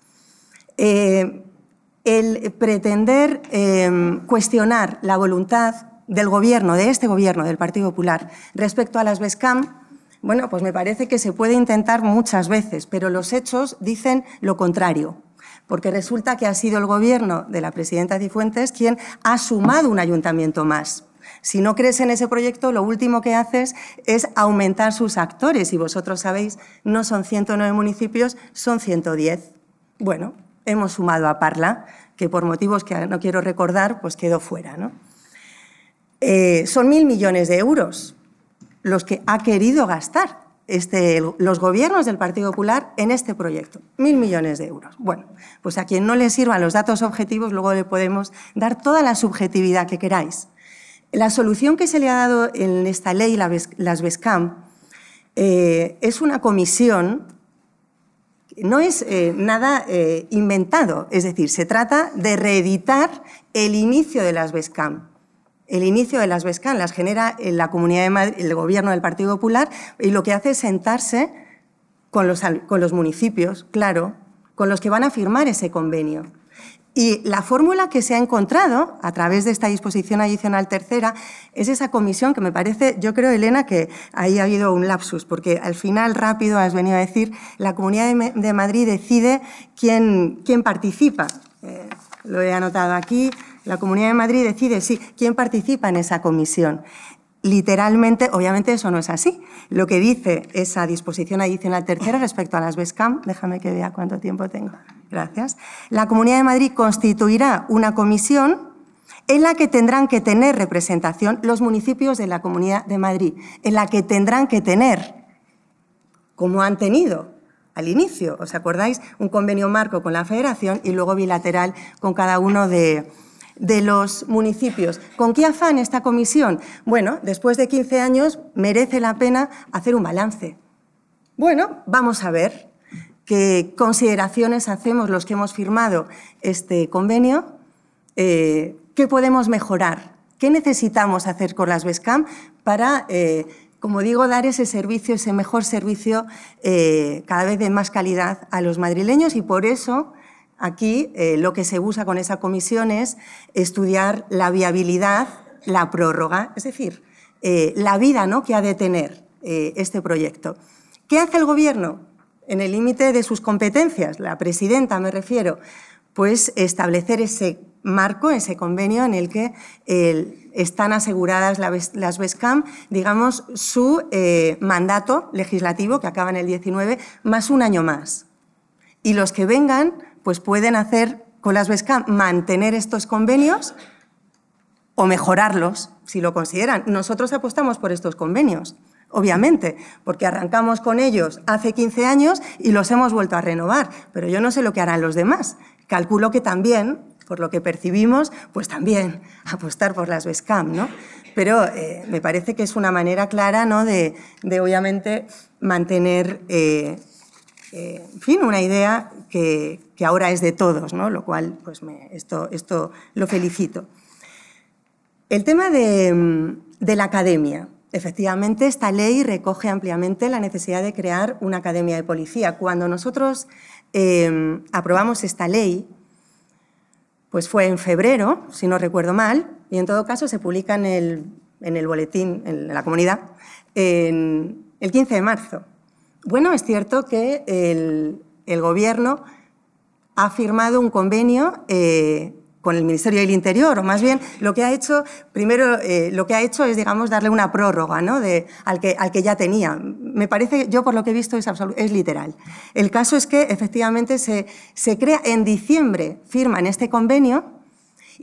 Eh, el pretender em, cuestionar la voluntad del gobierno, de este gobierno, del Partido Popular, respecto a las BESCAM, bueno, pues me parece que se puede intentar muchas veces, pero los hechos dicen lo contrario porque resulta que ha sido el gobierno de la presidenta Cifuentes quien ha sumado un ayuntamiento más. Si no crees en ese proyecto, lo último que haces es aumentar sus actores. Y vosotros sabéis, no son 109 municipios, son 110. Bueno, hemos sumado a Parla, que por motivos que no quiero recordar, pues quedó fuera. Eh, son mil millones de euros los que ha querido gastar este, los gobiernos del Partido Popular en este proyecto. Mil millones de euros. Bueno, pues a quien no le sirvan los datos objetivos, luego le podemos dar toda la subjetividad que queráis. La solución que se le ha dado en esta ley, las BESCAM, eh, es una comisión no es eh, nada eh, inventado, es decir, se trata de reeditar el inicio de las BESCAM. El inicio de las Vescan las genera eh, la Comunidad de Madrid, el gobierno del Partido Popular, y lo que hace es sentarse con los, municipios, claro, con los que van a firmar ese convenio. Y la fórmula que se ha encontrado a través de esta disposición adicional tercera es esa comisión que me parece, yo creo, Elena, que ahí ha habido un lapsus, porque al final rápido has venido a decir, la Comunidad de Madrid decide quién, participa. Eh, lo he anotado aquí, la Comunidad de Madrid decide, sí, quién participa en esa comisión. Literalmente, obviamente eso no es así. Lo que dice esa disposición adicional tercera respecto a las BESCAM, déjame que vea cuánto tiempo tengo. Gracias. La Comunidad de Madrid constituirá una comisión en la que tendrán que tener representación los municipios de la Comunidad de Madrid, en la que tendrán que tener, como han tenido al inicio, ¿os acordáis? Un convenio marco con la Federación y luego bilateral con cada uno de, de los municipios. ¿Con qué afán esta comisión? Bueno, después de 15 años merece la pena hacer un balance. Bueno, vamos a ver qué consideraciones hacemos los que hemos firmado este convenio, eh, qué podemos mejorar, qué necesitamos hacer con las BESCAM para... Eh, como digo, dar ese servicio, ese mejor servicio eh, cada vez de más calidad a los madrileños y por eso Aquí eh, lo que se usa con esa comisión es estudiar la viabilidad, la prórroga, es decir, eh, la vida que ha de tener eh, este proyecto. ¿Qué hace el Gobierno? En el límite de sus competencias, la presidenta me refiero, pues establecer ese marco, ese convenio en el que están aseguradas las BESCAM, digamos, su mandato legislativo, que acaba en el 19, más un año más. Y los que vengan pues pueden hacer con las vescam mantener estos convenios o mejorarlos, si lo consideran. Nosotros apostamos por estos convenios, obviamente, porque arrancamos con ellos hace 15 años y los hemos vuelto a renovar, pero yo no sé lo que harán los demás. Calculo que también, por lo que percibimos, pues también apostar por las vescam ¿no? Pero eh, me parece que es una manera clara, ¿no?, de, de obviamente mantener... Eh, eh, en fin, una idea que, ahora es de todos, ¿no? lo cual pues esto, lo felicito. El tema mm, de, la academia. Efectivamente, esta ley recoge ampliamente la necesidad de crear una academia de policía. Cuando nosotros em, aprobamos esta ley, pues fue en febrero, si no recuerdo mal, y en todo caso se publica en el, boletín, en la comunidad, el 15 de marzo. Bueno, es cierto que el, Gobierno ha firmado un convenio eh, con el Ministerio del Interior, o más bien lo que ha hecho, primero eh, lo que ha hecho es, digamos, darle una prórroga de, al, que, ya tenía. Me parece, yo por lo que he visto, es, es literal. El caso es que efectivamente se, se crea en diciembre, firman este convenio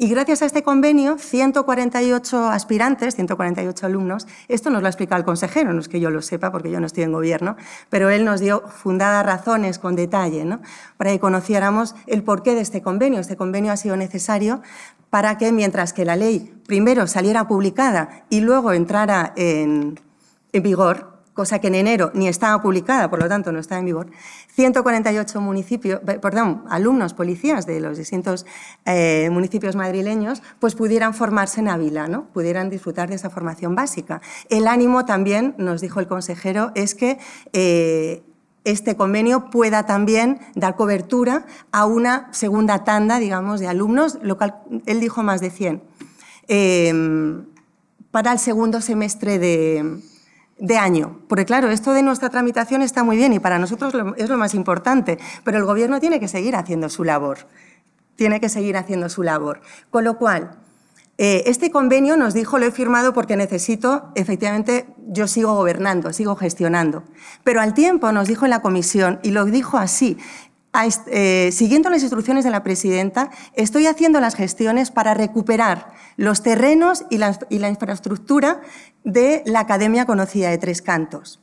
y gracias a este convenio, 148 aspirantes, 148 alumnos, esto nos lo ha explicado el consejero, no es que yo lo sepa porque yo no estoy en gobierno, pero él nos dio fundadas razones con detalle ¿no? para que conociéramos el porqué de este convenio. Este convenio ha sido necesario para que mientras que la ley primero saliera publicada y luego entrara en vigor, cosa que en enero ni estaba publicada, por lo tanto no está en vigor, 148 municipios, perdón, alumnos, policías de los distintos eh, municipios madrileños, pues pudieran formarse en Ávila, ¿no? pudieran disfrutar de esa formación básica. El ánimo también, nos dijo el consejero, es que eh, este convenio pueda también dar cobertura a una segunda tanda, digamos, de alumnos, lo cual él dijo más de 100, em, para el segundo semestre de, de año. Porque claro, esto de nuestra tramitación está muy bien y para nosotros es lo más importante, pero el Gobierno tiene que seguir haciendo su labor. Tiene que seguir haciendo su labor. Con lo cual, eh, este convenio nos dijo, lo he firmado porque necesito, efectivamente, yo sigo gobernando, sigo gestionando. Pero al tiempo nos dijo en la comisión, y lo dijo así, eh, siguiendo las instrucciones de la presidenta, estoy haciendo las gestiones para recuperar los terrenos y la, y la infraestructura de la Academia Conocida de Tres Cantos.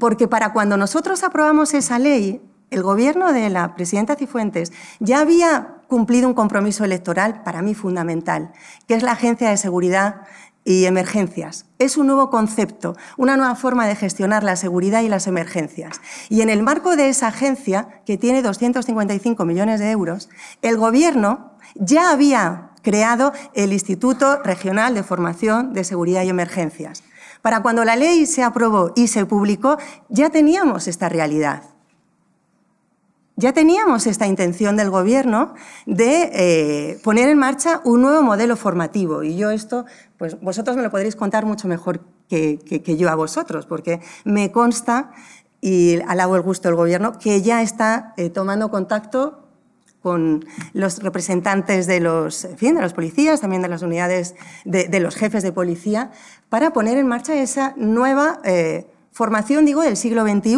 Porque para cuando nosotros aprobamos esa ley, el gobierno de la presidenta Cifuentes ya había cumplido un compromiso electoral para mí fundamental, que es la Agencia de Seguridad y emergencias. Es un nuevo concepto, una nueva forma de gestionar la seguridad y las emergencias. Y en el marco de esa agencia, que tiene 255 millones de euros, el Gobierno ya había creado el Instituto Regional de Formación de Seguridad y Emergencias. Para cuando la ley se aprobó y se publicó, ya teníamos esta realidad. Ya teníamos esta intención del Gobierno de eh, poner en marcha un nuevo modelo formativo y yo esto, pues vosotros me lo podréis contar mucho mejor que, yo a vosotros, porque me consta y alabo el gusto del Gobierno que ya está eh, tomando contacto con los representantes de los, de policías, también de las unidades, de, los jefes de policía, para poner en marcha esa nueva eh, formación, digo, del siglo XXI,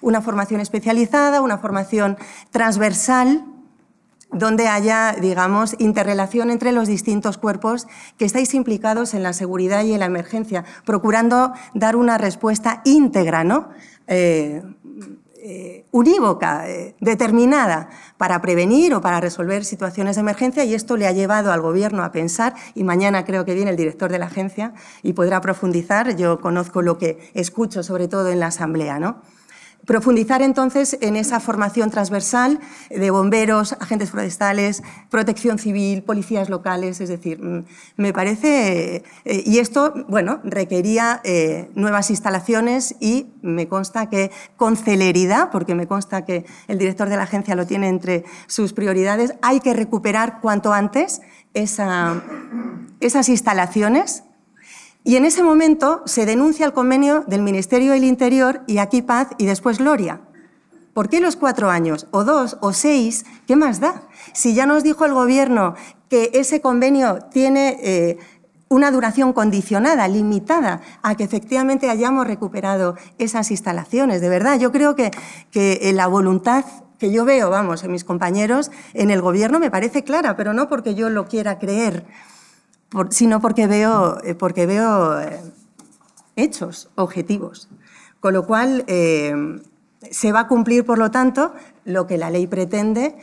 una formación especializada, una formación transversal, donde haya, digamos, interrelación entre los distintos cuerpos que estáis implicados en la seguridad y en la emergencia, procurando dar una respuesta íntegra, ¿no? Eh, eh, unívoca, eh, determinada, para prevenir o para resolver situaciones de emergencia y esto le ha llevado al Gobierno a pensar, y mañana creo que viene el director de la agencia y podrá profundizar, yo conozco lo que escucho sobre todo en la Asamblea, ¿no? Profundizar entonces en esa formación transversal de bomberos, agentes forestales, protección civil, policías locales, es decir, mm, me parece, eh, y esto, bueno, requería eh, nuevas instalaciones y me consta que con celeridad, porque me consta que el director de la agencia lo tiene entre sus prioridades, hay que recuperar cuanto antes esas instalaciones y en ese momento se denuncia el convenio del Ministerio del Interior y aquí paz y después gloria. ¿Por qué los cuatro años? ¿O dos? ¿O seis? ¿Qué más da? Si ya nos dijo el Gobierno que ese convenio tiene eh, una duración condicionada, limitada, a que efectivamente hayamos recuperado esas instalaciones. De verdad, yo creo que, que eh, la voluntad que yo veo, vamos, en mis compañeros, en el Gobierno me parece clara, pero no porque yo lo quiera creer sino porque veo, eh, porque veo eh, hechos, objetivos. Con lo cual, eh, se va a cumplir, por lo tanto, lo que la ley pretende.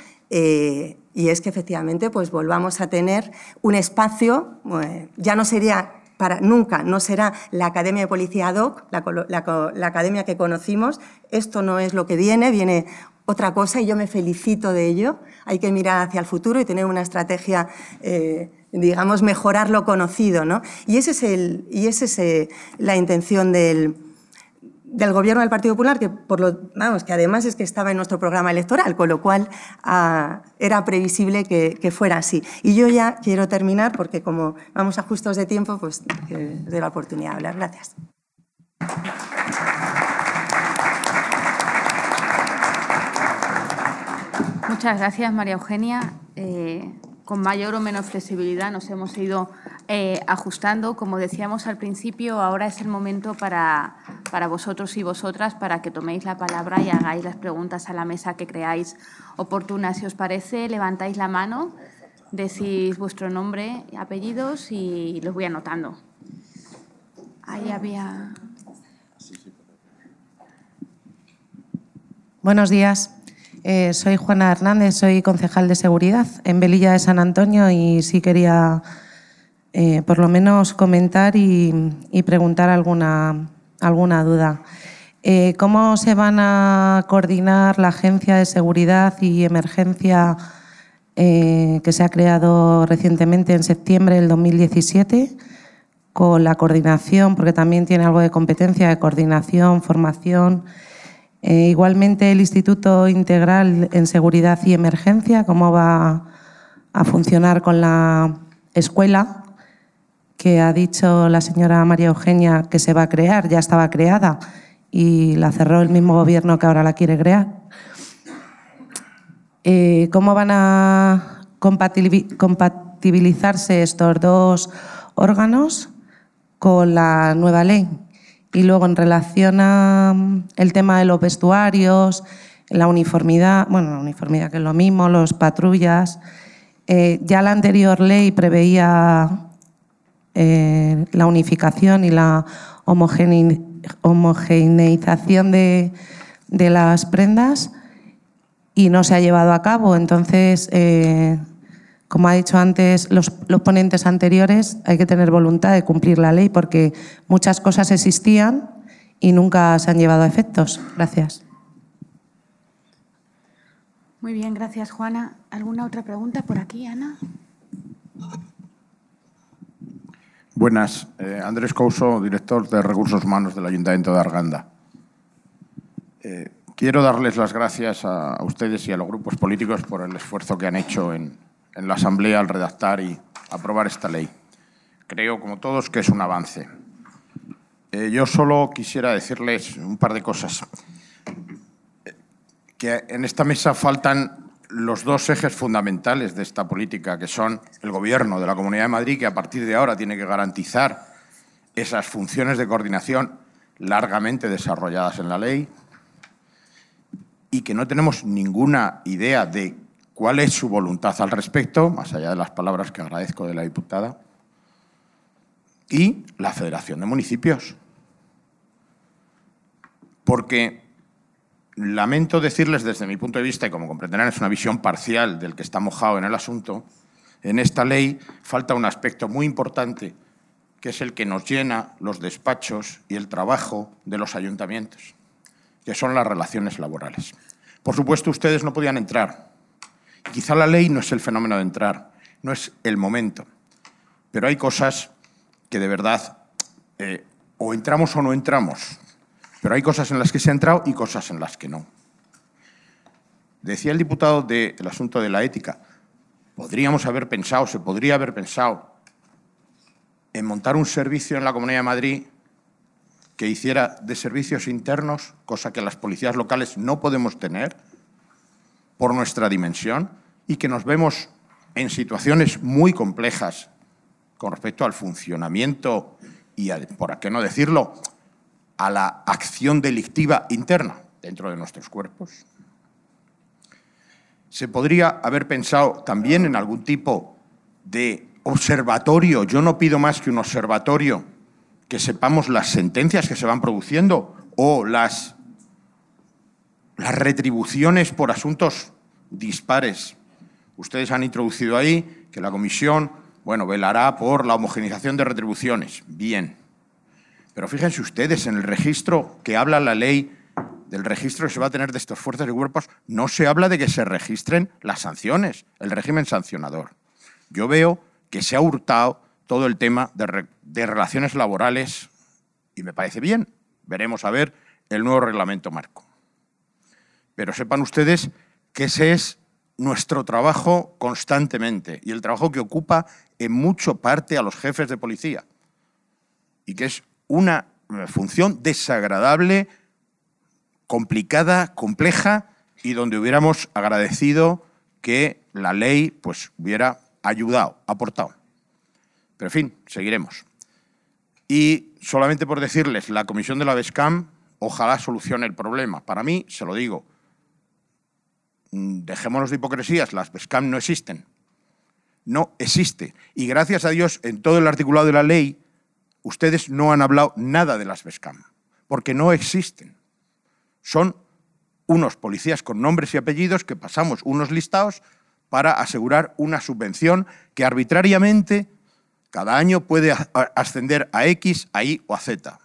y es que efectivamente pues volvamos a tener un espacio, ya no sería para nunca, no será la Academia de Policía ad hoc, la, academia que conocimos, esto no es lo que viene, viene otra cosa y yo me felicito de ello. Hay que mirar hacia el futuro y tener una estrategia digamos, mejorar lo conocido. Y esa es, el, y ese es eh, la intención del, gobierno del Partido Popular, que, por lo, vamos, que además es que estaba en nuestro programa electoral, con lo cual ah, era previsible que, fuera así. Y yo ya quiero terminar porque como vamos a justos de tiempo, pues eh, doy la oportunidad de hablar. Gracias. Muchas gracias, María Eugenia. Eh, con mayor o menos flexibilidad nos hemos ido eh, ajustando. Como decíamos al principio, ahora es el momento para, vosotros y vosotras para que toméis la palabra y hagáis las preguntas a la mesa que creáis oportunas. Si os parece, levantáis la mano, decís vuestro nombre, y apellidos y los voy anotando. Ahí había. Buenos días. Eh, soy Juana Hernández, soy concejal de seguridad en Belilla de San Antonio y sí quería eh, por lo menos comentar y, preguntar alguna, alguna duda. Eh, ¿Cómo se van a coordinar la Agencia de Seguridad y Emergencia que se ha creado recientemente en septiembre del 2017 con la coordinación, porque también tiene algo de competencia de coordinación, formación? Eh, igualmente, el Instituto Integral en Seguridad y Emergencia, cómo va a funcionar con la escuela que ha dicho la señora María Eugenia que se va a crear, ya estaba creada y la cerró el mismo gobierno que ahora la quiere crear. Eh, ¿Cómo van a compatibilizarse estos dos órganos con la nueva ley? Y luego en relación a mm, el tema de los vestuarios, la uniformidad, bueno, la uniformidad que es lo mismo, los patrullas, eh, ya la anterior ley preveía eh, la unificación y la homogeneización de, las prendas y no se ha llevado a cabo. Entonces, eh, como ha dicho antes los, ponentes anteriores, hay que tener voluntad de cumplir la ley porque muchas cosas existían y nunca se han llevado a efectos. Gracias. Muy bien, gracias Juana. ¿Alguna otra pregunta por aquí, Ana? Buenas. Eh, Andrés Couso, director de Recursos Humanos del Ayuntamiento de Arganda. Eh, quiero darles las gracias a ustedes y a los grupos políticos por el esfuerzo que han hecho en, en la Asamblea al redactar y aprobar esta ley. Creo, como todos, que es un avance. Eh, yo solo quisiera decirles un par de cosas. Que en esta mesa faltan los dos ejes fundamentales de esta política, que son el Gobierno de la Comunidad de Madrid, que a partir de ahora tiene que garantizar esas funciones de coordinación largamente desarrolladas en la ley y que no tenemos ninguna idea de cuál es su voluntad al respecto, más allá de las palabras que agradezco de la diputada, y la Federación de Municipios. Porque lamento decirles desde mi punto de vista, y como comprenderán es una visión parcial del que está mojado en el asunto, en esta ley falta un aspecto muy importante, que es el que nos llena los despachos y el trabajo de los ayuntamientos, que son las relaciones laborales. Por supuesto, ustedes no podían entrar Quizá la ley no es el fenómeno de entrar, no es el momento, pero hay cosas que de verdad eh, o entramos o no entramos, pero hay cosas en las que se ha entrado y cosas en las que no. Decía el diputado del asunto de la ética, podríamos haber pensado, se podría haber pensado en montar un servicio en la Comunidad de Madrid que hiciera de servicios internos, cosa que las policías locales no podemos tener, por nuestra dimensión y que nos vemos en situaciones muy complejas con respecto al funcionamiento y, por qué no decirlo, a la acción delictiva interna dentro de nuestros cuerpos. Se podría haber pensado también en algún tipo de observatorio. Yo no pido más que un observatorio, que sepamos las sentencias que se van produciendo o las las retribuciones por asuntos dispares. Ustedes han introducido ahí que la Comisión, bueno, velará por la homogenización de retribuciones. Bien. Pero fíjense ustedes, en el registro que habla la ley del registro que se va a tener de estos fuerzas y cuerpos, no se habla de que se registren las sanciones, el régimen sancionador. Yo veo que se ha hurtado todo el tema de relaciones laborales y me parece bien. Veremos a ver el nuevo reglamento marco. Pero sepan ustedes que ese es nuestro trabajo constantemente y el trabajo que ocupa en mucho parte a los jefes de policía y que es una función desagradable, complicada, compleja y donde hubiéramos agradecido que la ley pues hubiera ayudado, aportado. Pero en fin, seguiremos. Y solamente por decirles, la comisión de la BESCAM ojalá solucione el problema. Para mí, se lo digo, Mm, dejémonos de hipocresías, las BESCAM no existen. No existe. Y gracias a Dios, en todo el articulado de la ley, ustedes no han hablado nada de las BESCAM porque no existen. Son unos policías con nombres y apellidos que pasamos unos listados para asegurar una subvención que arbitrariamente cada año puede ascender a X, a Y o a Z.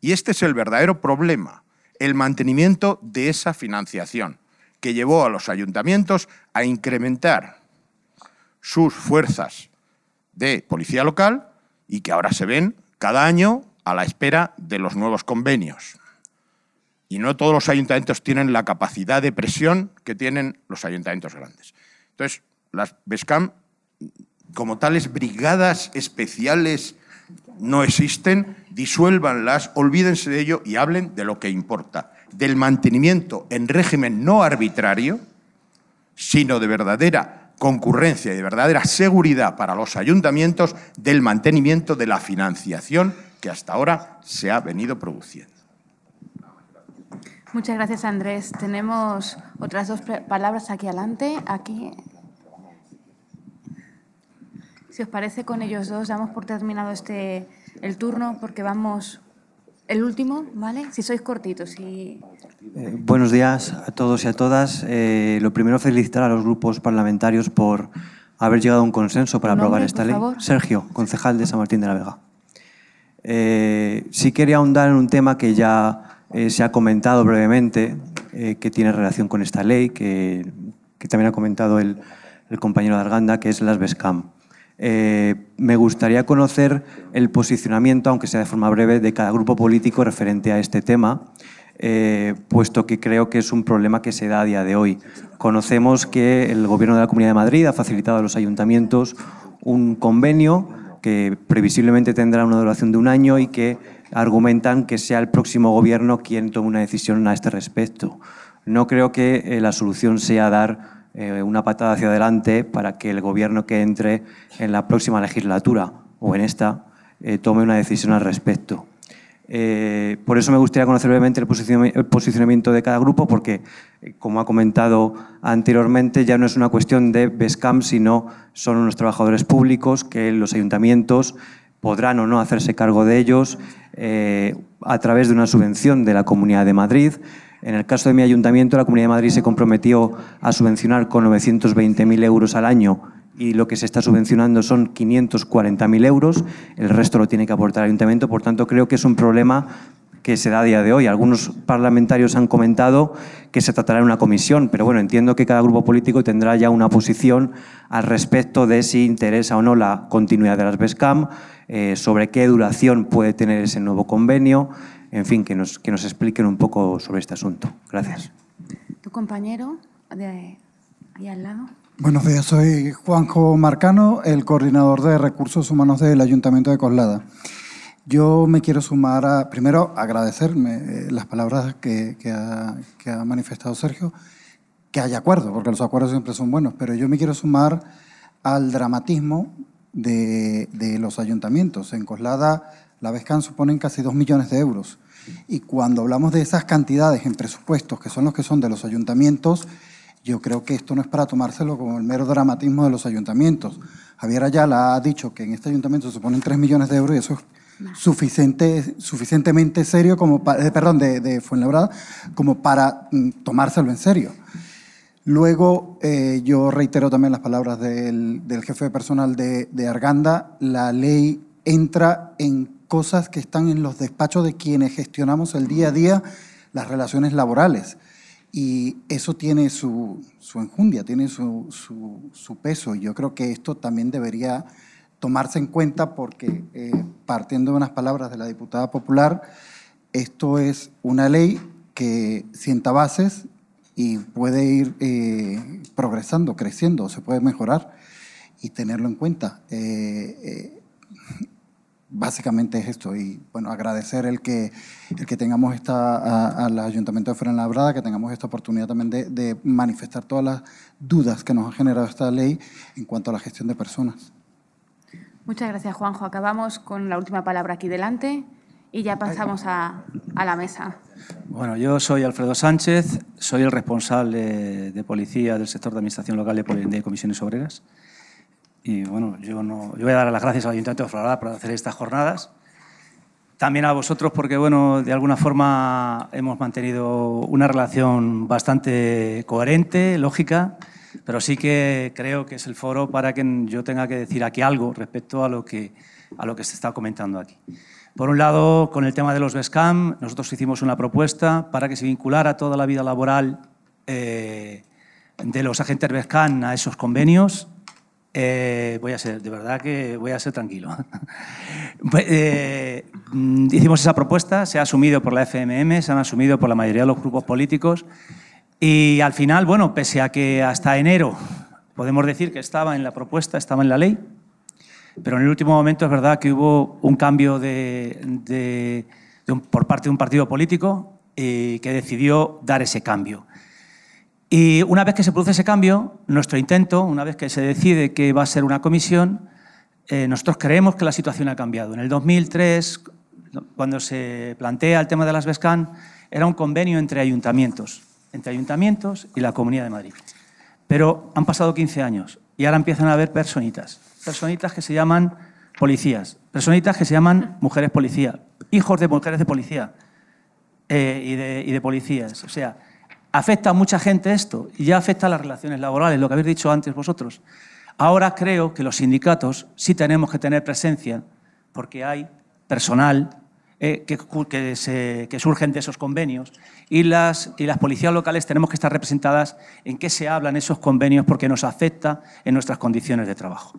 Y este es el verdadero problema, el mantenimiento de esa financiación que llevó a los ayuntamientos a incrementar sus fuerzas de policía local y que ahora se ven cada año a la espera de los nuevos convenios. Y no todos los ayuntamientos tienen la capacidad de presión que tienen los ayuntamientos grandes. Entonces, las BESCAM, como tales brigadas especiales, no existen, disuélvanlas, olvídense de ello y hablen de lo que importa, del mantenimiento en régimen no arbitrario, sino de verdadera concurrencia y de verdadera seguridad para los ayuntamientos del mantenimiento de la financiación que hasta ahora se ha venido produciendo. Muchas gracias, Andrés. Tenemos otras dos palabras aquí adelante. Aquí. Si os parece, con ellos dos damos por terminado este, el turno porque vamos el último, ¿vale? Si sois cortitos. Eh, buenos días a todos y a todas. Eh, lo primero, felicitar a los grupos parlamentarios por haber llegado a un consenso para aprobar esta ley. Sergio, concejal de San Martín de la Vega. Eh, si quería ahondar en un tema que ya se ha comentado brevemente, que tiene relación con esta ley, que, también ha comentado el, el compañero de Arganda, que es las BESCAM. Eh, me gustaría conocer el posicionamiento, aunque sea de forma breve, de cada grupo político referente a este tema, eh, puesto que creo que es un problema que se da a día de hoy. Conocemos que el Gobierno de la Comunidad de Madrid ha facilitado a los ayuntamientos un convenio que previsiblemente tendrá una duración de un año y que argumentan que sea el próximo Gobierno quien tome una decisión a este respecto. No creo que eh, la solución sea dar eh, una patada hacia adelante para que el gobierno que entre en la próxima legislatura o en esta eh, tome una decisión al respecto. Eh, por eso me gustaría conocer brevemente el posicionamiento de cada grupo, porque, como ha comentado anteriormente, ya no es una cuestión de BESCAM, sino son unos trabajadores públicos que los ayuntamientos podrán o no hacerse cargo de ellos a través de una subvención de la Comunidad de Madrid. En el caso de mi ayuntamiento, la Comunidad de Madrid se comprometió a subvencionar con 920.000 euros al año y lo que se está subvencionando son 540.000 euros, el resto lo tiene que aportar el ayuntamiento, por tanto creo que es un problema que se da a día de hoy. Algunos parlamentarios han comentado que se tratará en una comisión, pero bueno, entiendo que cada grupo político tendrá ya una posición al respecto de si interesa o no la continuidad de las BESCAM, eh, sobre qué duración puede tener ese nuevo convenio, en fin, que nos, que nos expliquen un poco sobre este asunto. Gracias. Tu compañero de ahí al lado. Buenos días, soy Juanjo Marcano, el coordinador de recursos humanos del Ayuntamiento de Coslada. Yo me quiero sumar a, primero, agradecerme eh, las palabras que, que, ha, manifestado Sergio, que haya acuerdo, porque los acuerdos siempre son buenos, pero yo me quiero sumar al dramatismo de, de, los ayuntamientos. En Coslada la BESCAN suponen casi 2 millones de euros. Y cuando hablamos de esas cantidades en presupuestos, que son los que son de los ayuntamientos, yo creo que esto no es para tomárselo como el mero dramatismo de los ayuntamientos. Javier Ayala ha dicho que en este ayuntamiento se suponen tres millones de euros y eso es suficiente, suficientemente serio como para, eh, perdón, de, de, como para mm, tomárselo en serio. Luego, eh, yo reitero también las palabras del, jefe de personal de Arganda, la ley entra en cosas que están en los despachos de quienes gestionamos el día a día las relaciones laborales. Y eso tiene su, su enjundia, tiene su, su, su, peso. Yo creo que esto también debería tomarse en cuenta porque, eh, partiendo de unas palabras de la diputada popular, esto es una ley que sienta bases y puede ir eh, progresando, creciendo, se puede mejorar y tenerlo en cuenta. Eh, básicamente es esto. Y bueno, agradecer el que, el que tengamos esta, al Ayuntamiento de Fuenlabrada, que tengamos esta oportunidad también de, manifestar todas las dudas que nos ha generado esta ley en cuanto a la gestión de personas. Muchas gracias, Juanjo. Acabamos con la última palabra aquí delante y ya pasamos a, la mesa. Bueno, yo soy Alfredo Sánchez, soy el responsable de policía del sector de administración local de, de comisiones obreras. Y bueno, yo, yo voy a dar las gracias al Ayuntamiento de Florida por hacer estas jornadas. También a vosotros porque, bueno, de alguna forma hemos mantenido una relación bastante coherente, lógica, pero sí que creo que es el foro para que yo tenga que decir aquí algo respecto a lo que, a lo que se está comentando aquí. Por un lado, con el tema de los BESCAM, nosotros hicimos una propuesta para que se vinculara toda la vida laboral eh, de los agentes BESCAM a esos convenios eh, voy a ser, de verdad que voy a ser tranquilo. Pues, eh, mm, hicimos esa propuesta, se ha asumido por la FMM, se han asumido por la mayoría de los grupos políticos y al final, bueno, pese a que hasta enero podemos decir que estaba en la propuesta, estaba en la ley, pero en el último momento es verdad que hubo un cambio de, por parte de un partido político eh, que decidió dar ese cambio. Y una vez que se produce ese cambio, nuestro intento, una vez que se decide que va a ser una comisión, eh, nosotros creemos que la situación ha cambiado. En el 2003, cuando se plantea el tema de las BESCAN, era un convenio entre ayuntamientos, entre ayuntamientos y la Comunidad de Madrid. Pero han pasado 15 años y ahora empiezan a haber personitas, personitas que se llaman policías, personitas que se llaman mujeres policías, hijos de mujeres de policía eh, y, de, y de policías. O sea, Afecta a mucha gente esto y ya afecta a las relaciones laborales, lo que habéis dicho antes vosotros. Ahora creo que los sindicatos sí tenemos que tener presencia porque hay personal eh, que, que, que, surgen de esos convenios y las, y las policías locales tenemos que estar representadas en qué se hablan esos convenios porque nos afecta en nuestras condiciones de trabajo.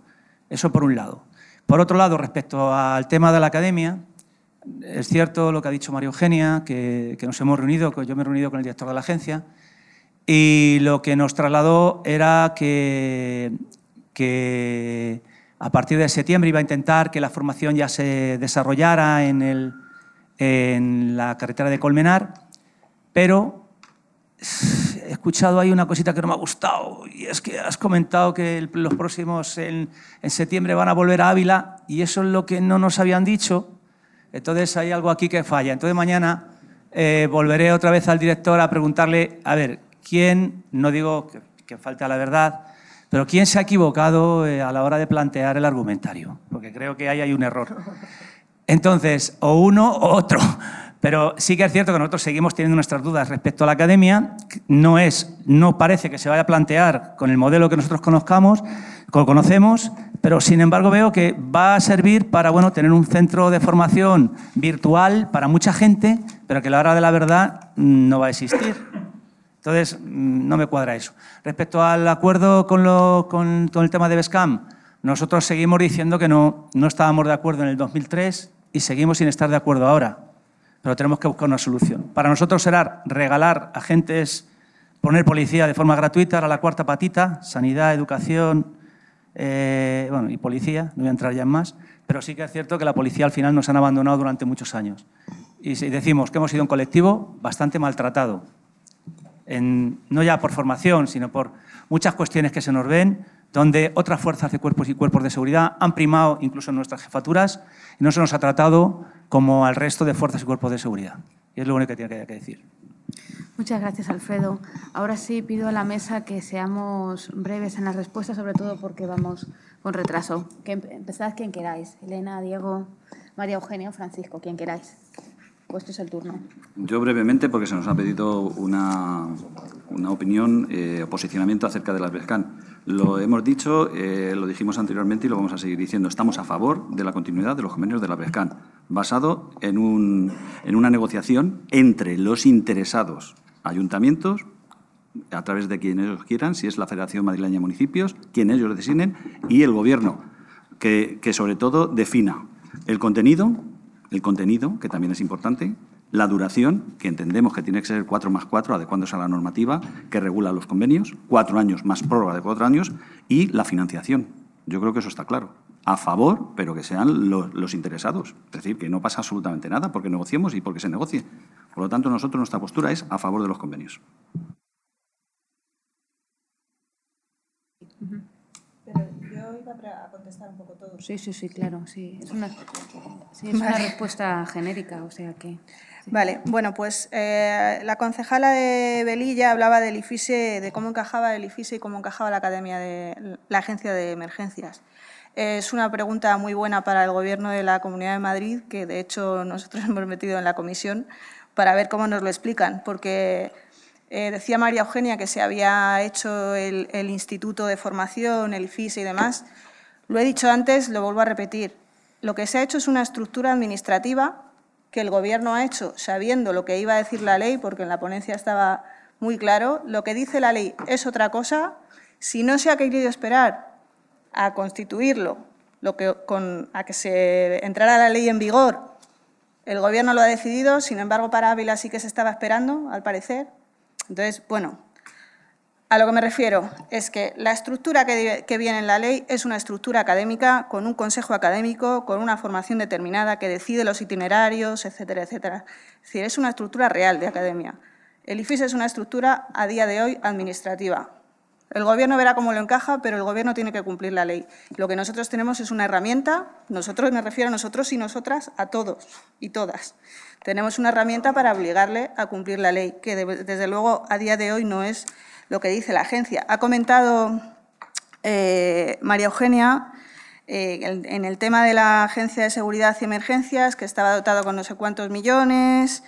Eso por un lado. Por otro lado, respecto al tema de la academia, es cierto lo que ha dicho María Eugenia, que, nos hemos reunido, que yo me he reunido con el director de la agencia, y lo que nos trasladó era que, a partir de septiembre iba a intentar que la formación ya se desarrollara en, la carretera de Colmenar, pero he escuchado ahí una cosita que no me ha gustado, y es que has comentado que los próximos en, en septiembre van a volver a Ávila, y eso es lo que no nos habían dicho, entonces hay algo aquí que falla. Entonces mañana eh, volveré otra vez al director a preguntarle, a ver, ¿quién, no digo que, falta la verdad, pero quién se ha equivocado eh, a la hora de plantear el argumentario? Porque creo que ahí hay un error. Entonces, o uno o otro. Pero sí que es cierto que nosotros seguimos teniendo nuestras dudas respecto a la academia. No, es, no parece que se vaya a plantear con el modelo que nosotros conozcamos, conocemos, pero sin embargo veo que va a servir para bueno, tener un centro de formación virtual para mucha gente, pero que a la hora de la verdad no va a existir. Entonces, mm, no me cuadra eso. Respecto al acuerdo con, el tema de Bescam, nosotros seguimos diciendo que no, no estábamos de acuerdo en el 2003 y seguimos sin estar de acuerdo ahora pero tenemos que buscar una solución. Para nosotros será regalar agentes, poner policía de forma gratuita, era la cuarta patita, sanidad, educación, eh, y policía, no voy a entrar ya en más, pero sí que es cierto que la policía al final nos han abandonado durante muchos años. Y si decimos que hemos sido un colectivo bastante maltratado, no ya por formación, sino por muchas cuestiones que se nos ven, donde otras fuerzas de cuerpos y cuerpos de seguridad han primado incluso en nuestras jefaturas y no se nos ha tratado como al resto de fuerzas y cuerpos de seguridad. Y es lo único que tiene que decir. Muchas gracias, Alfredo. Ahora sí pido a la mesa que seamos breves en las respuestas, sobre todo porque vamos con retraso. Que empezad quien queráis. Elena, Diego, María Eugenia Francisco, quien queráis. Pues este es el turno. Yo brevemente, porque se nos ha pedido una, una opinión eh, o posicionamiento acerca de las BESCAN. Lo hemos dicho, eh, lo dijimos anteriormente y lo vamos a seguir diciendo. Estamos a favor de la continuidad de los convenios de la PESCAN, basado en, una negociación entre los interesados, ayuntamientos, a través de quienes ellos quieran, si es la Federación Madrileña de Municipios, quien ellos designen, y el Gobierno, que, que sobre todo defina el contenido, el contenido, que también es importante, la duración, que entendemos que tiene que ser 4 más 4, adecuándose a la normativa que regula los convenios, 4 años más prórroga de 4 años, y la financiación. Yo creo que eso está claro. A favor, pero que sean los, interesados. Es decir, que no pasa absolutamente nada porque negociemos y porque se negocie. Por lo tanto, nosotros nuestra postura es a favor de los convenios. yo iba a contestar un poco todo. Sí, sí, sí, claro. Sí. Es una, es una respuesta genérica, o sea que. Vale, bueno, pues eh, la concejala de Belilla hablaba del IFISE, de cómo encajaba el IFISE y cómo encajaba la Academia de la Agencia de Emergencias. Es una pregunta muy buena para el Gobierno de la Comunidad de Madrid, que de hecho nosotros hemos metido en la comisión para ver cómo nos lo explican, porque eh, decía María Eugenia que se había hecho el, el Instituto de Formación, el IFISE y demás. Lo he dicho antes, lo vuelvo a repetir. Lo que se ha hecho es una estructura administrativa que el Gobierno ha hecho sabiendo lo que iba a decir la ley, porque en la ponencia estaba muy claro. Lo que dice la ley es otra cosa. Si no se ha querido esperar a constituirlo, lo que, con, a que se entrara la ley en vigor, el Gobierno lo ha decidido, sin embargo, para Ávila sí que se estaba esperando, al parecer. Entonces, bueno, a lo que me refiero es que la estructura que, viene en la ley es una estructura académica con un consejo académico, con una formación determinada que decide los itinerarios, etcétera, etcétera. Es decir, es una estructura real de academia. El IFIS es una estructura a día de hoy administrativa. El Gobierno verá cómo lo encaja, pero el Gobierno tiene que cumplir la ley. Lo que nosotros tenemos es una herramienta, nosotros me refiero a nosotros y nosotras, a todos y todas. Tenemos una herramienta para obligarle a cumplir la ley, que desde luego a día de hoy no es lo que dice la agencia. Ha comentado eh, María Eugenia eh, en el tema de la Agencia de Seguridad y Emergencias, que estaba dotado con no sé cuántos millones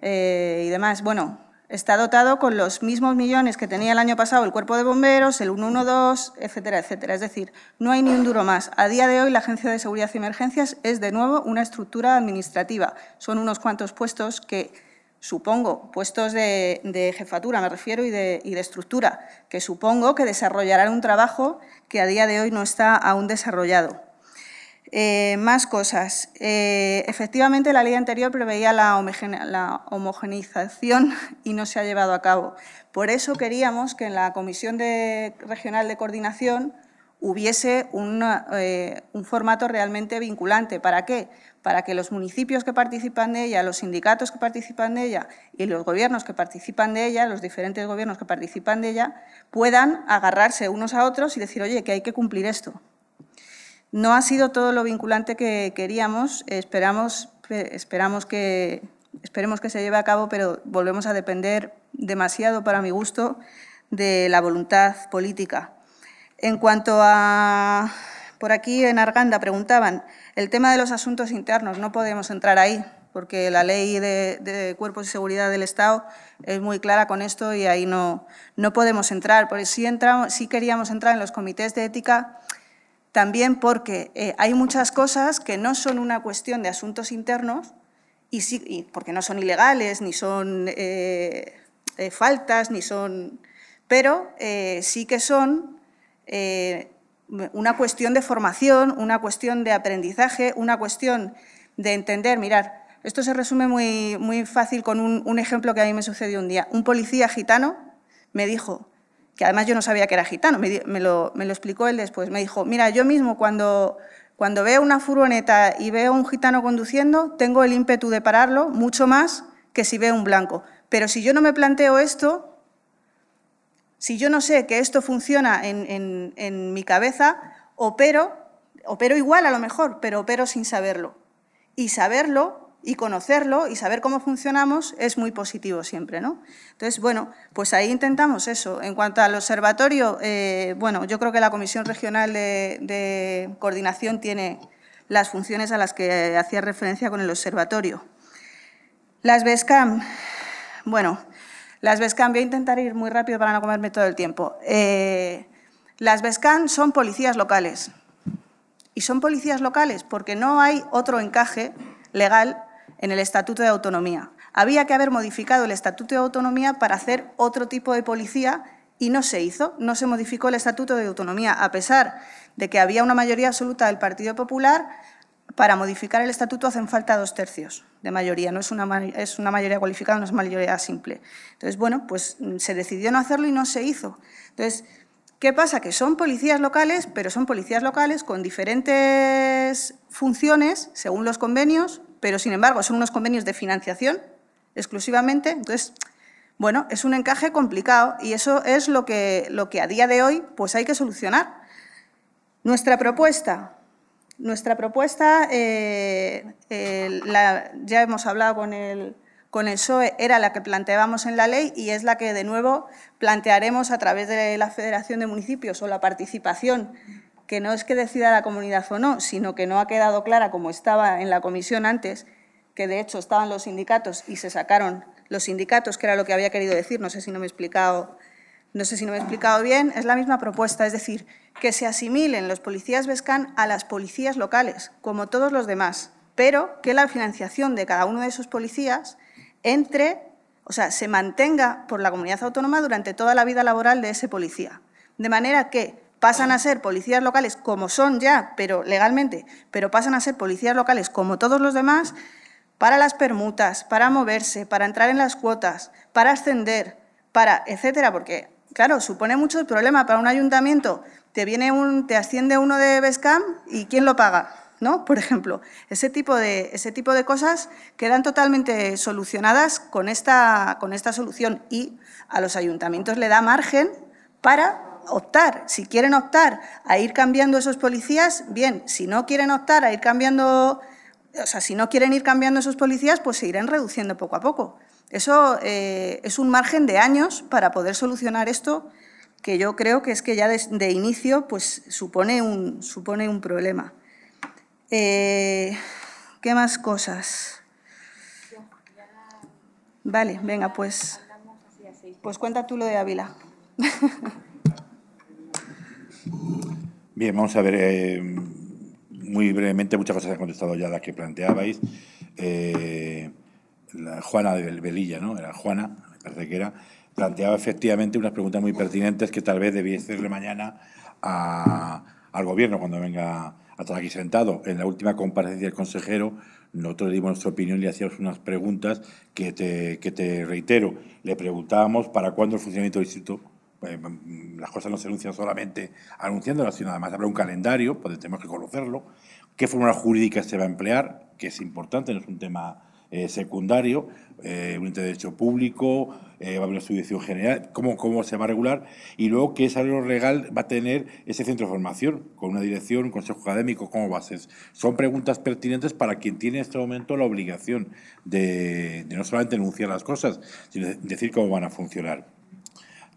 eh, y demás. Bueno, está dotado con los mismos millones que tenía el año pasado el Cuerpo de Bomberos, el 112, etcétera, etcétera. Es decir, no hay ni un duro más. A día de hoy, la Agencia de Seguridad y Emergencias es, de nuevo, una estructura administrativa. Son unos cuantos puestos que supongo, puestos de, jefatura, me refiero, y de, estructura, que supongo que desarrollarán un trabajo que a día de hoy no está aún desarrollado. Eh, más cosas. Eh, efectivamente, la ley anterior preveía la, homogenización y no se ha llevado a cabo. Por eso queríamos que en la Comisión Regional de Coordinación hubiese eh, un formato realmente vinculante. ¿Para qué? Para que los municipios que participan de ella, los sindicatos que participan de ella y los gobiernos que participan de ella, los diferentes gobiernos que participan de ella, puedan agarrarse unos a otros y decir, oye, que hay que cumplir esto. No ha sido todo lo vinculante que queríamos, esperamos, esperemos que se lleve a cabo, pero volvemos a depender demasiado, para mi gusto, de la voluntad política. En cuanto a, por aquí en Arganda preguntaban, el tema de los asuntos internos, no podemos entrar ahí, porque la ley de, cuerpos de seguridad del Estado es muy clara con esto y ahí no, no podemos entrar. Por sí, entramos, queríamos entrar en los comités de ética, también porque eh, hay muchas cosas que no son una cuestión de asuntos internos, y, sí, porque no son ilegales, ni son eh, eh, faltas, ni son... Pero sí que son eh, una cuestión de formación, una cuestión de aprendizaje, una cuestión de entender, mirar, esto se resume muy, muy fácil con un, ejemplo que a mí me sucedió un día. Un policía gitano me dijo, que además yo no sabía que era gitano, me, lo, explicó él después, me dijo, mira, yo mismo cuando, cuando veo una furgoneta y veo un gitano conduciendo, tengo el ímpetu de pararlo mucho más que si veo un blanco. Pero si yo no me planteo esto, si yo no sé que esto funciona en, mi cabeza, opero, opero igual a lo mejor, pero opero sin saberlo. Y saberlo y conocerlo y saber cómo funcionamos es muy positivo siempre, ¿no? Entonces, bueno, pues ahí intentamos eso. En cuanto al observatorio, eh, bueno, yo creo que la Comisión Regional de, de, Coordinación tiene las funciones a las que hacía referencia con el observatorio. Las BESCAM, bueno, las Vescan, voy a intentar ir muy rápido para no comerme todo el tiempo. Eh, las Vescan son policías locales. Y son policías locales porque no hay otro encaje legal en el Estatuto de Autonomía. Había que haber modificado el Estatuto de Autonomía para hacer otro tipo de policía y no se hizo, no se modificó el Estatuto de Autonomía, a pesar de que había una mayoría absoluta del Partido Popular, para modificar el estatuto hacen falta dos tercios de mayoría, no es una, es una mayoría cualificada, no es mayoría simple. Entonces, bueno, pues mm, se decidió no hacerlo y no se hizo. Entonces, ¿qué pasa? Que son policías locales, pero son policías locales con diferentes funciones según los convenios, pero sin embargo son unos convenios de financiación exclusivamente, entonces... Bueno, es un encaje complicado y eso es lo que, lo que a día de hoy pues hay que solucionar. Nuestra propuesta, nuestra propuesta, eh, ya hemos hablado con el, con el PSOE, era la que planteábamos en la ley y es la que, de nuevo, plantearemos a través de la Federación de Municipios o la participación, que no es que decida la comunidad o no, sino que no ha quedado clara, como estaba en la comisión antes, que de hecho estaban los sindicatos y se sacaron los sindicatos, que era lo que había querido decir, no sé si no me he explicado no sé si no me he explicado bien, es la misma propuesta, es decir, que se asimilen los policías Vescan a las policías locales, como todos los demás, pero que la financiación de cada uno de esos policías entre, o sea, se mantenga por la comunidad autónoma durante toda la vida laboral de ese policía. De manera que pasan a ser policías locales como son ya, pero legalmente, pero pasan a ser policías locales como todos los demás para las permutas, para moverse, para entrar en las cuotas, para ascender, para etcétera, porque Claro, supone mucho el problema para un ayuntamiento. Te viene un, te asciende uno de Bescam y ¿quién lo paga? ¿No? Por ejemplo, ese tipo de, ese tipo de cosas quedan totalmente solucionadas con esta, con esta solución y a los ayuntamientos le da margen para optar. Si quieren optar a ir cambiando esos policías, bien. Si no quieren optar a ir cambiando, o sea, si no quieren ir cambiando esos policías, pues se irán reduciendo poco a poco. Eso eh, es un margen de años para poder solucionar esto, que yo creo que es que ya de, inicio pues, supone, un, supone un problema. Eh, ¿Qué más cosas? Vale, venga, pues, pues cuenta tú lo de Ávila. Bien, vamos a ver. Eh, muy brevemente, muchas cosas han contestado ya las que planteabais la Juana de Belilla, ¿no? Era Juana, me parece que era, planteaba efectivamente unas preguntas muy pertinentes que tal vez debiese hacerle mañana al gobierno cuando venga a estar aquí sentado. En la última comparecencia del consejero, nosotros le dimos nuestra opinión y le hacíamos unas preguntas que te, reitero. Le preguntábamos para cuándo el funcionamiento del instituto eh, las cosas no se anuncian solamente anunciándolas, sino además habrá un calendario, pues tenemos que conocerlo, qué fórmula jurídica se va a emplear, que es importante, no es un tema eh, secundario, eh, un interderecho derecho público, eh, va a haber una subvención general, cómo, cómo se va a regular, y luego qué salario legal va a tener ese centro de formación, con una dirección, un consejo académico, cómo va a ser. Son preguntas pertinentes para quien tiene en este momento la obligación de, no solamente enunciar las cosas, sino decir cómo van a funcionar.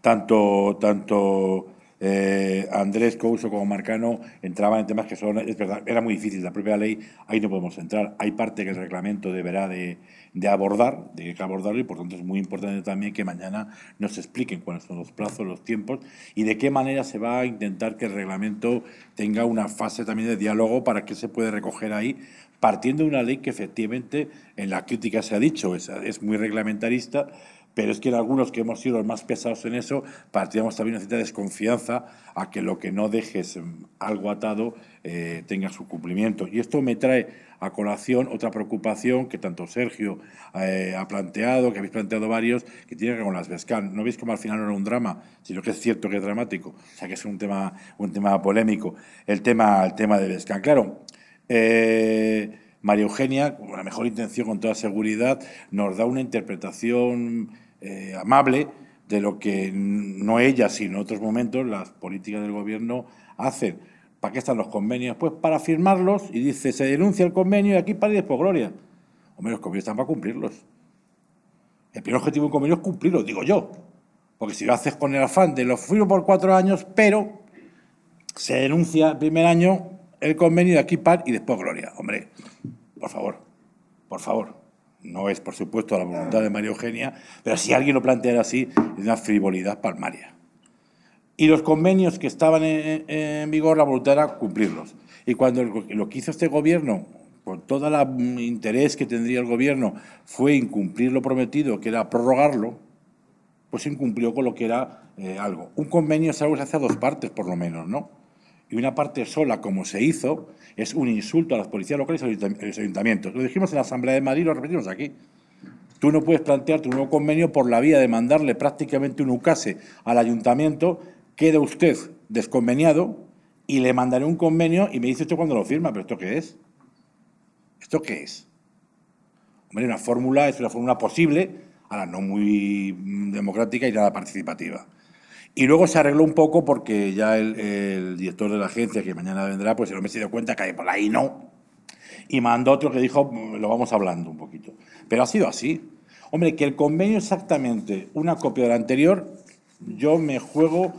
Tanto, tanto eh, Andrés Couso como Marcano entraban en temas que son, es verdad, era muy difícil, la propia ley, ahí no podemos entrar. Hay parte que el reglamento deberá de, abordar, de abordarlo, y por tanto es muy importante también que mañana nos expliquen cuáles son los plazos, los tiempos y de qué manera se va a intentar que el reglamento tenga una fase también de diálogo para que se puede recoger ahí, partiendo de una ley que efectivamente en la crítica se ha dicho, es muy reglamentarista, pero es que en algunos que hemos sido los más pesados en eso, partíamos también una cierta desconfianza a que lo que no dejes mm, algo atado eh, tenga su cumplimiento. Y esto me trae a colación otra preocupación que tanto Sergio eh, ha planteado, que habéis planteado varios, que tiene que ver con las Vescan. No veis como al final no era un drama, sino que es cierto que es dramático. O sea que es un tema, un tema polémico. El tema, el tema de Vescan. Claro. Eh, María Eugenia, con la mejor intención, con toda seguridad, nos da una interpretación eh, amable de lo que no ella, sino en otros momentos las políticas del gobierno hacen. ¿Para qué están los convenios? Pues para firmarlos y dice, se denuncia el convenio y aquí para y después gloria. Hombre, los convenios están para cumplirlos. El primer objetivo de un convenio es cumplirlo, digo yo. Porque si lo haces con el afán de lo firmo por cuatro años, pero se denuncia el primer año, el convenio de aquí paz y después gloria. Hombre, por favor, por favor. No es, por supuesto, la voluntad de María Eugenia, pero si alguien lo planteara así, es una frivolidad palmaria. Y los convenios que estaban en, vigor, la voluntad era cumplirlos. Y cuando lo que hizo este gobierno, con todo el mm, interés que tendría el gobierno, fue incumplir lo prometido, que era prorrogarlo, pues incumplió con lo que era eh, algo. Un convenio es algo que se hace a dos partes, por lo menos, ¿no? y una parte sola, como se hizo, es un insulto a las policías locales y a los ayuntamientos. Lo dijimos en la Asamblea de Madrid, lo repetimos aquí. Tú no puedes plantearte un nuevo convenio por la vía de mandarle prácticamente un ucase al ayuntamiento, queda usted desconveniado y le mandaré un convenio y me dice esto cuando lo firma, pero ¿esto qué es? ¿Esto qué es? Hombre, una fórmula es una fórmula posible, ahora no muy democrática y nada participativa. Y luego se arregló un poco porque ya el, director de la agencia, que mañana vendrá, pues no me se dio cuenta cae por ahí no. Y mandó otro que dijo, mm, lo vamos hablando un poquito. Pero ha sido así. Hombre, que el convenio exactamente una copia del anterior, yo me juego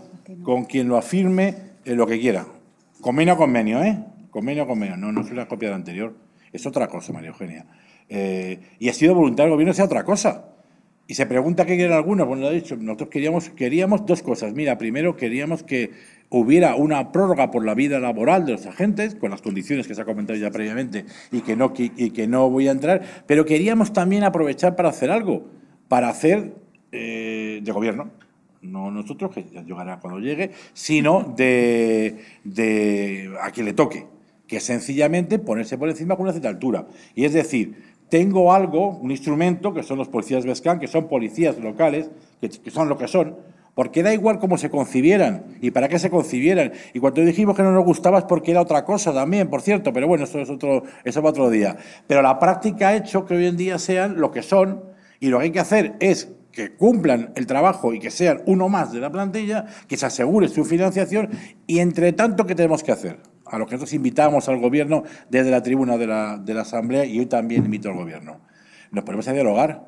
con quien lo afirme en lo que quiera. Convenio a convenio, ¿eh? Convenio a convenio. No, no es una copia del anterior. Es otra cosa, María Eugenia. Eh, y ha sido voluntad del gobierno, sea otra cosa. Y se pregunta qué quieren algunos. Bueno, lo he dicho, nosotros queríamos, queríamos dos cosas. Mira, primero queríamos que hubiera una prórroga por la vida laboral de los agentes, con las condiciones que se ha comentado ya previamente y que no, que no voy a entrar, pero queríamos también aprovechar para hacer algo, para hacer eh, de gobierno, no nosotros, que ya llegará cuando llegue, sino de, a quien le toque, que sencillamente ponerse por encima con una cierta altura. Y es decir, tengo algo, un instrumento, que son los policías Vescan, que son policías locales, que, son lo que son, porque da igual cómo se concibieran y para qué se concibieran. Y cuando dijimos que no nos gustaba es porque era otra cosa también, por cierto, pero bueno, eso es otro, eso va otro día. Pero la práctica ha hecho que hoy en día sean lo que son y lo que hay que hacer es que cumplan el trabajo y que sean uno más de la plantilla, que se asegure su financiación y entre tanto, ¿qué tenemos que hacer? a los que nosotros invitamos al gobierno desde la tribuna de la, Asamblea y hoy también invito al gobierno. Nos ponemos a dialogar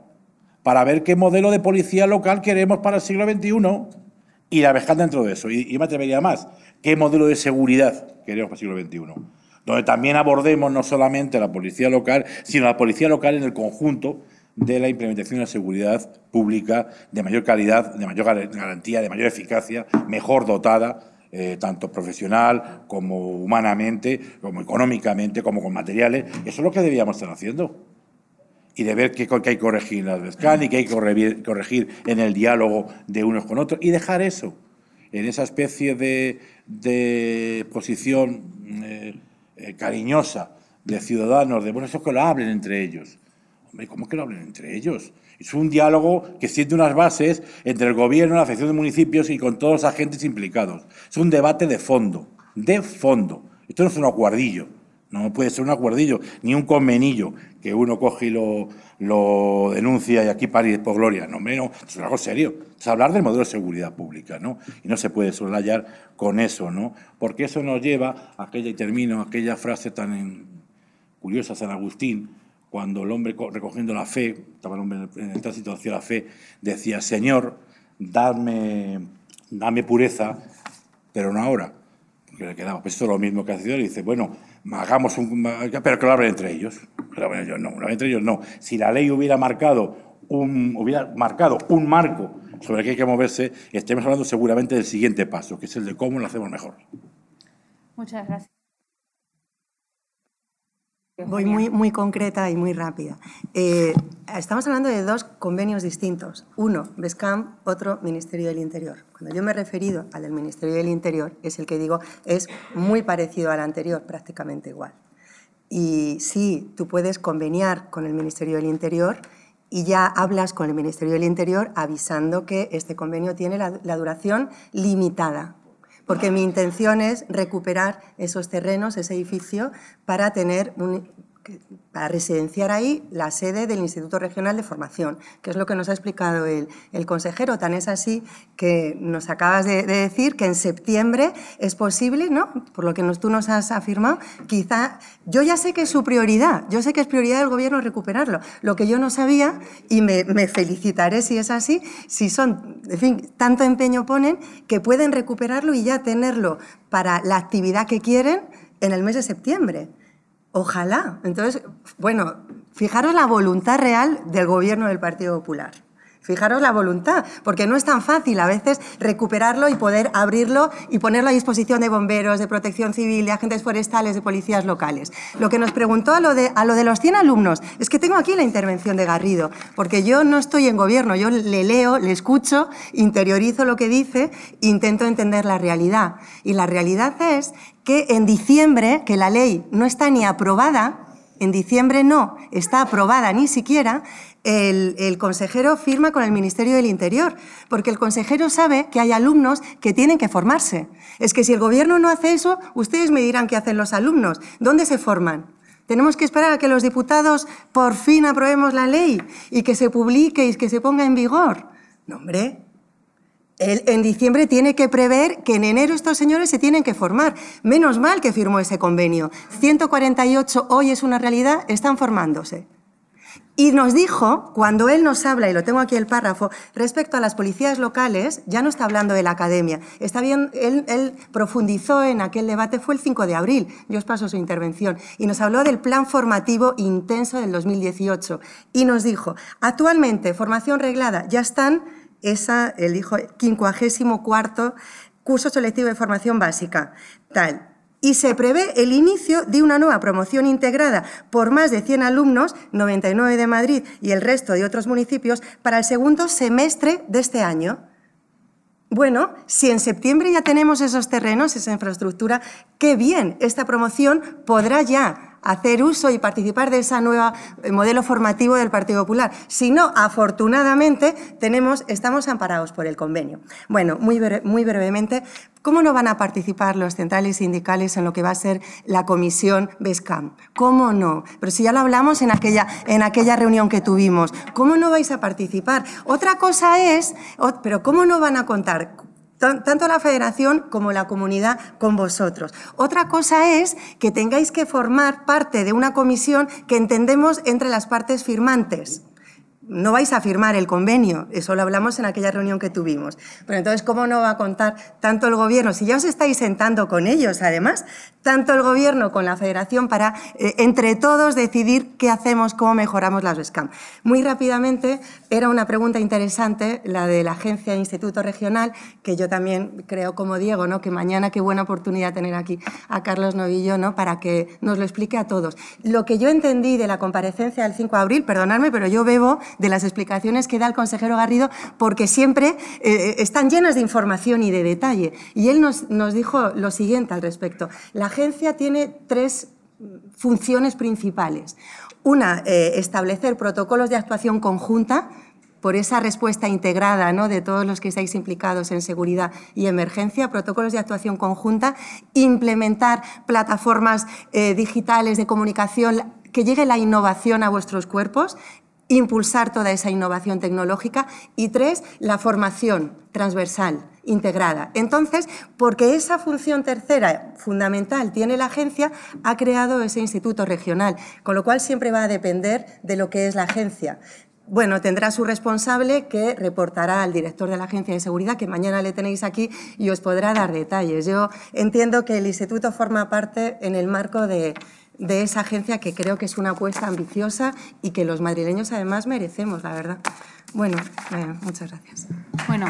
para ver qué modelo de policía local queremos para el siglo XXI y la dejar dentro de eso. Y, y me atrevería más, qué modelo de seguridad queremos para el siglo XXI. Donde también abordemos no solamente la policía local, sino la policía local en el conjunto de la implementación de la seguridad pública de mayor calidad, de mayor garantía, de mayor eficacia, mejor dotada, eh, tanto profesional como humanamente, como económicamente, como con materiales. Eso es lo que debíamos estar haciendo. Y de ver que hay que corregir en las Vescan y qué hay que corregir en el diálogo de unos con otros y dejar eso en esa especie de, posición eh, eh, cariñosa de ciudadanos, de bueno, eso es que lo hablen entre ellos. Hombre, ¿cómo que lo hablen entre ellos? Es un diálogo que siente unas bases entre el gobierno, la afección de municipios y con todos los agentes implicados. Es un debate de fondo, de fondo. Esto no es un acuerdillo, no puede ser un acuerdillo, ni un convenillo que uno coge y lo, denuncia y aquí París por gloria. No, menos. es algo serio. Es hablar del modelo de seguridad pública, ¿no? Y no se puede soslayar con eso, ¿no? Porque eso nos lleva a aquella, y termino, aquella frase tan curiosa, San Agustín, cuando el hombre recogiendo la fe, estaba el hombre en esta situación, hacia la fe, decía, Señor, dame, dame pureza, pero no ahora. Porque le quedaba, pues esto es lo mismo que ha sido, y dice, bueno, hagamos un... pero que lo hablen entre ellos. lo no, entre ellos no. Si la ley hubiera marcado un, hubiera marcado un marco sobre el que hay que moverse, estemos hablando seguramente del siguiente paso, que es el de cómo lo hacemos mejor. Muchas gracias. Voy muy, muy concreta y muy rápida. Eh, estamos hablando de dos convenios distintos. Uno, BESCAM, otro, Ministerio del Interior. Cuando yo me he referido al del Ministerio del Interior, es el que digo, es muy parecido al anterior, prácticamente igual. Y sí, tú puedes conveniar con el Ministerio del Interior y ya hablas con el Ministerio del Interior avisando que este convenio tiene la, la duración limitada, porque mi intención es recuperar esos terrenos, ese edificio, para tener un para residenciar ahí la sede del Instituto Regional de Formación, que es lo que nos ha explicado el, consejero. Tan es así que nos acabas de, decir que en septiembre es posible, ¿no? por lo que tú nos has afirmado, quizá, yo ya sé que es su prioridad, yo sé que es prioridad del Gobierno recuperarlo. Lo que yo no sabía, y me, me felicitaré si es así, si son, en fin, tanto empeño ponen que pueden recuperarlo y ya tenerlo para la actividad que quieren en el mes de septiembre. Ojalá. Entonces, bueno, fijaros la voluntad real del gobierno del Partido Popular. Fijaros la voluntad, porque no es tan fácil a veces recuperarlo y poder abrirlo y ponerlo a disposición de bomberos, de protección civil, de agentes forestales, de policías locales. Lo que nos preguntó a lo de, a lo de los 100 alumnos, es que tengo aquí la intervención de Garrido, porque yo no estoy en gobierno, yo le leo, le escucho, interiorizo lo que dice, intento entender la realidad. Y la realidad es que en diciembre, que la ley no está ni aprobada, en diciembre no está aprobada ni siquiera, el, consejero firma con el Ministerio del Interior, porque el consejero sabe que hay alumnos que tienen que formarse. Es que si el Gobierno no hace eso, ustedes me dirán qué hacen los alumnos, dónde se forman. Tenemos que esperar a que los diputados por fin aprobemos la ley y que se publique y que se ponga en vigor. No, hombre, en diciembre tiene que prever que en enero estos señores se tienen que formar. Menos mal que firmó ese convenio. 148 hoy es una realidad, están formándose. Y nos dijo, cuando él nos habla, y lo tengo aquí el párrafo, respecto a las policías locales, ya no está hablando de la academia. Está bien, él, profundizó en aquel debate, fue el 5 de abril, yo os paso su intervención, y nos habló del plan formativo intenso del 2018. Y nos dijo, actualmente, formación reglada, ya están, esa, él dijo, 54 curso selectivo de formación básica, tal y se prevé el inicio de una nueva promoción integrada por más de 100 alumnos, 99 de Madrid y el resto de otros municipios, para el segundo semestre de este año. Bueno, si en septiembre ya tenemos esos terrenos, esa infraestructura, qué bien, esta promoción podrá ya hacer uso y participar de ese nuevo eh, modelo formativo del Partido Popular. Si no, afortunadamente, tenemos, estamos amparados por el convenio. Bueno, muy, brevemente, ¿cómo no van a participar los centrales sindicales en lo que va a ser la comisión BESCAM? ¿Cómo no? Pero si ya lo hablamos en aquella, en aquella reunión que tuvimos, ¿cómo no vais a participar? Otra cosa es, pero ¿cómo no van a contar? tanto la federación como la comunidad con vosotros. Otra cosa es que tengáis que formar parte de una comisión que entendemos entre las partes firmantes no vais a firmar el convenio, eso lo hablamos en aquella reunión que tuvimos. Pero entonces, ¿cómo no va a contar tanto el gobierno? Si ya os estáis sentando con ellos, además, tanto el gobierno con la federación para, eh, entre todos, decidir qué hacemos, cómo mejoramos las OSCAM? Muy rápidamente, era una pregunta interesante, la de la agencia Instituto Regional, que yo también creo, como Diego, ¿no? que mañana qué buena oportunidad tener aquí a Carlos Novillo ¿no? para que nos lo explique a todos. Lo que yo entendí de la comparecencia del 5 de abril, perdonadme, pero yo bebo de las explicaciones que da el consejero Garrido, porque siempre eh, eh, están llenas de información y de detalle. Y él nos, dijo lo siguiente al respecto. La agencia tiene tres funciones principales. Una, eh, establecer protocolos de actuación conjunta por esa respuesta integrada ¿no? de todos los que estáis implicados en seguridad y emergencia, protocolos de actuación conjunta, implementar plataformas digitales de comunicación que llegue la innovación a vuestros cuerpos impulsar toda esa innovación tecnológica y tres, la formación transversal, integrada. Entonces, porque esa función tercera fundamental tiene la agencia, ha creado ese instituto regional, con lo cual siempre va a depender de lo que es la agencia. Bueno, tendrá su responsable que reportará al director de la Agencia de Seguridad, que mañana le tenéis aquí y os podrá dar detalles. Yo entiendo que el instituto forma parte en el marco de, de esa agencia que creo que es una apuesta ambiciosa y que los madrileños además merecemos, la verdad. Bueno, eh, muchas gracias. Bueno.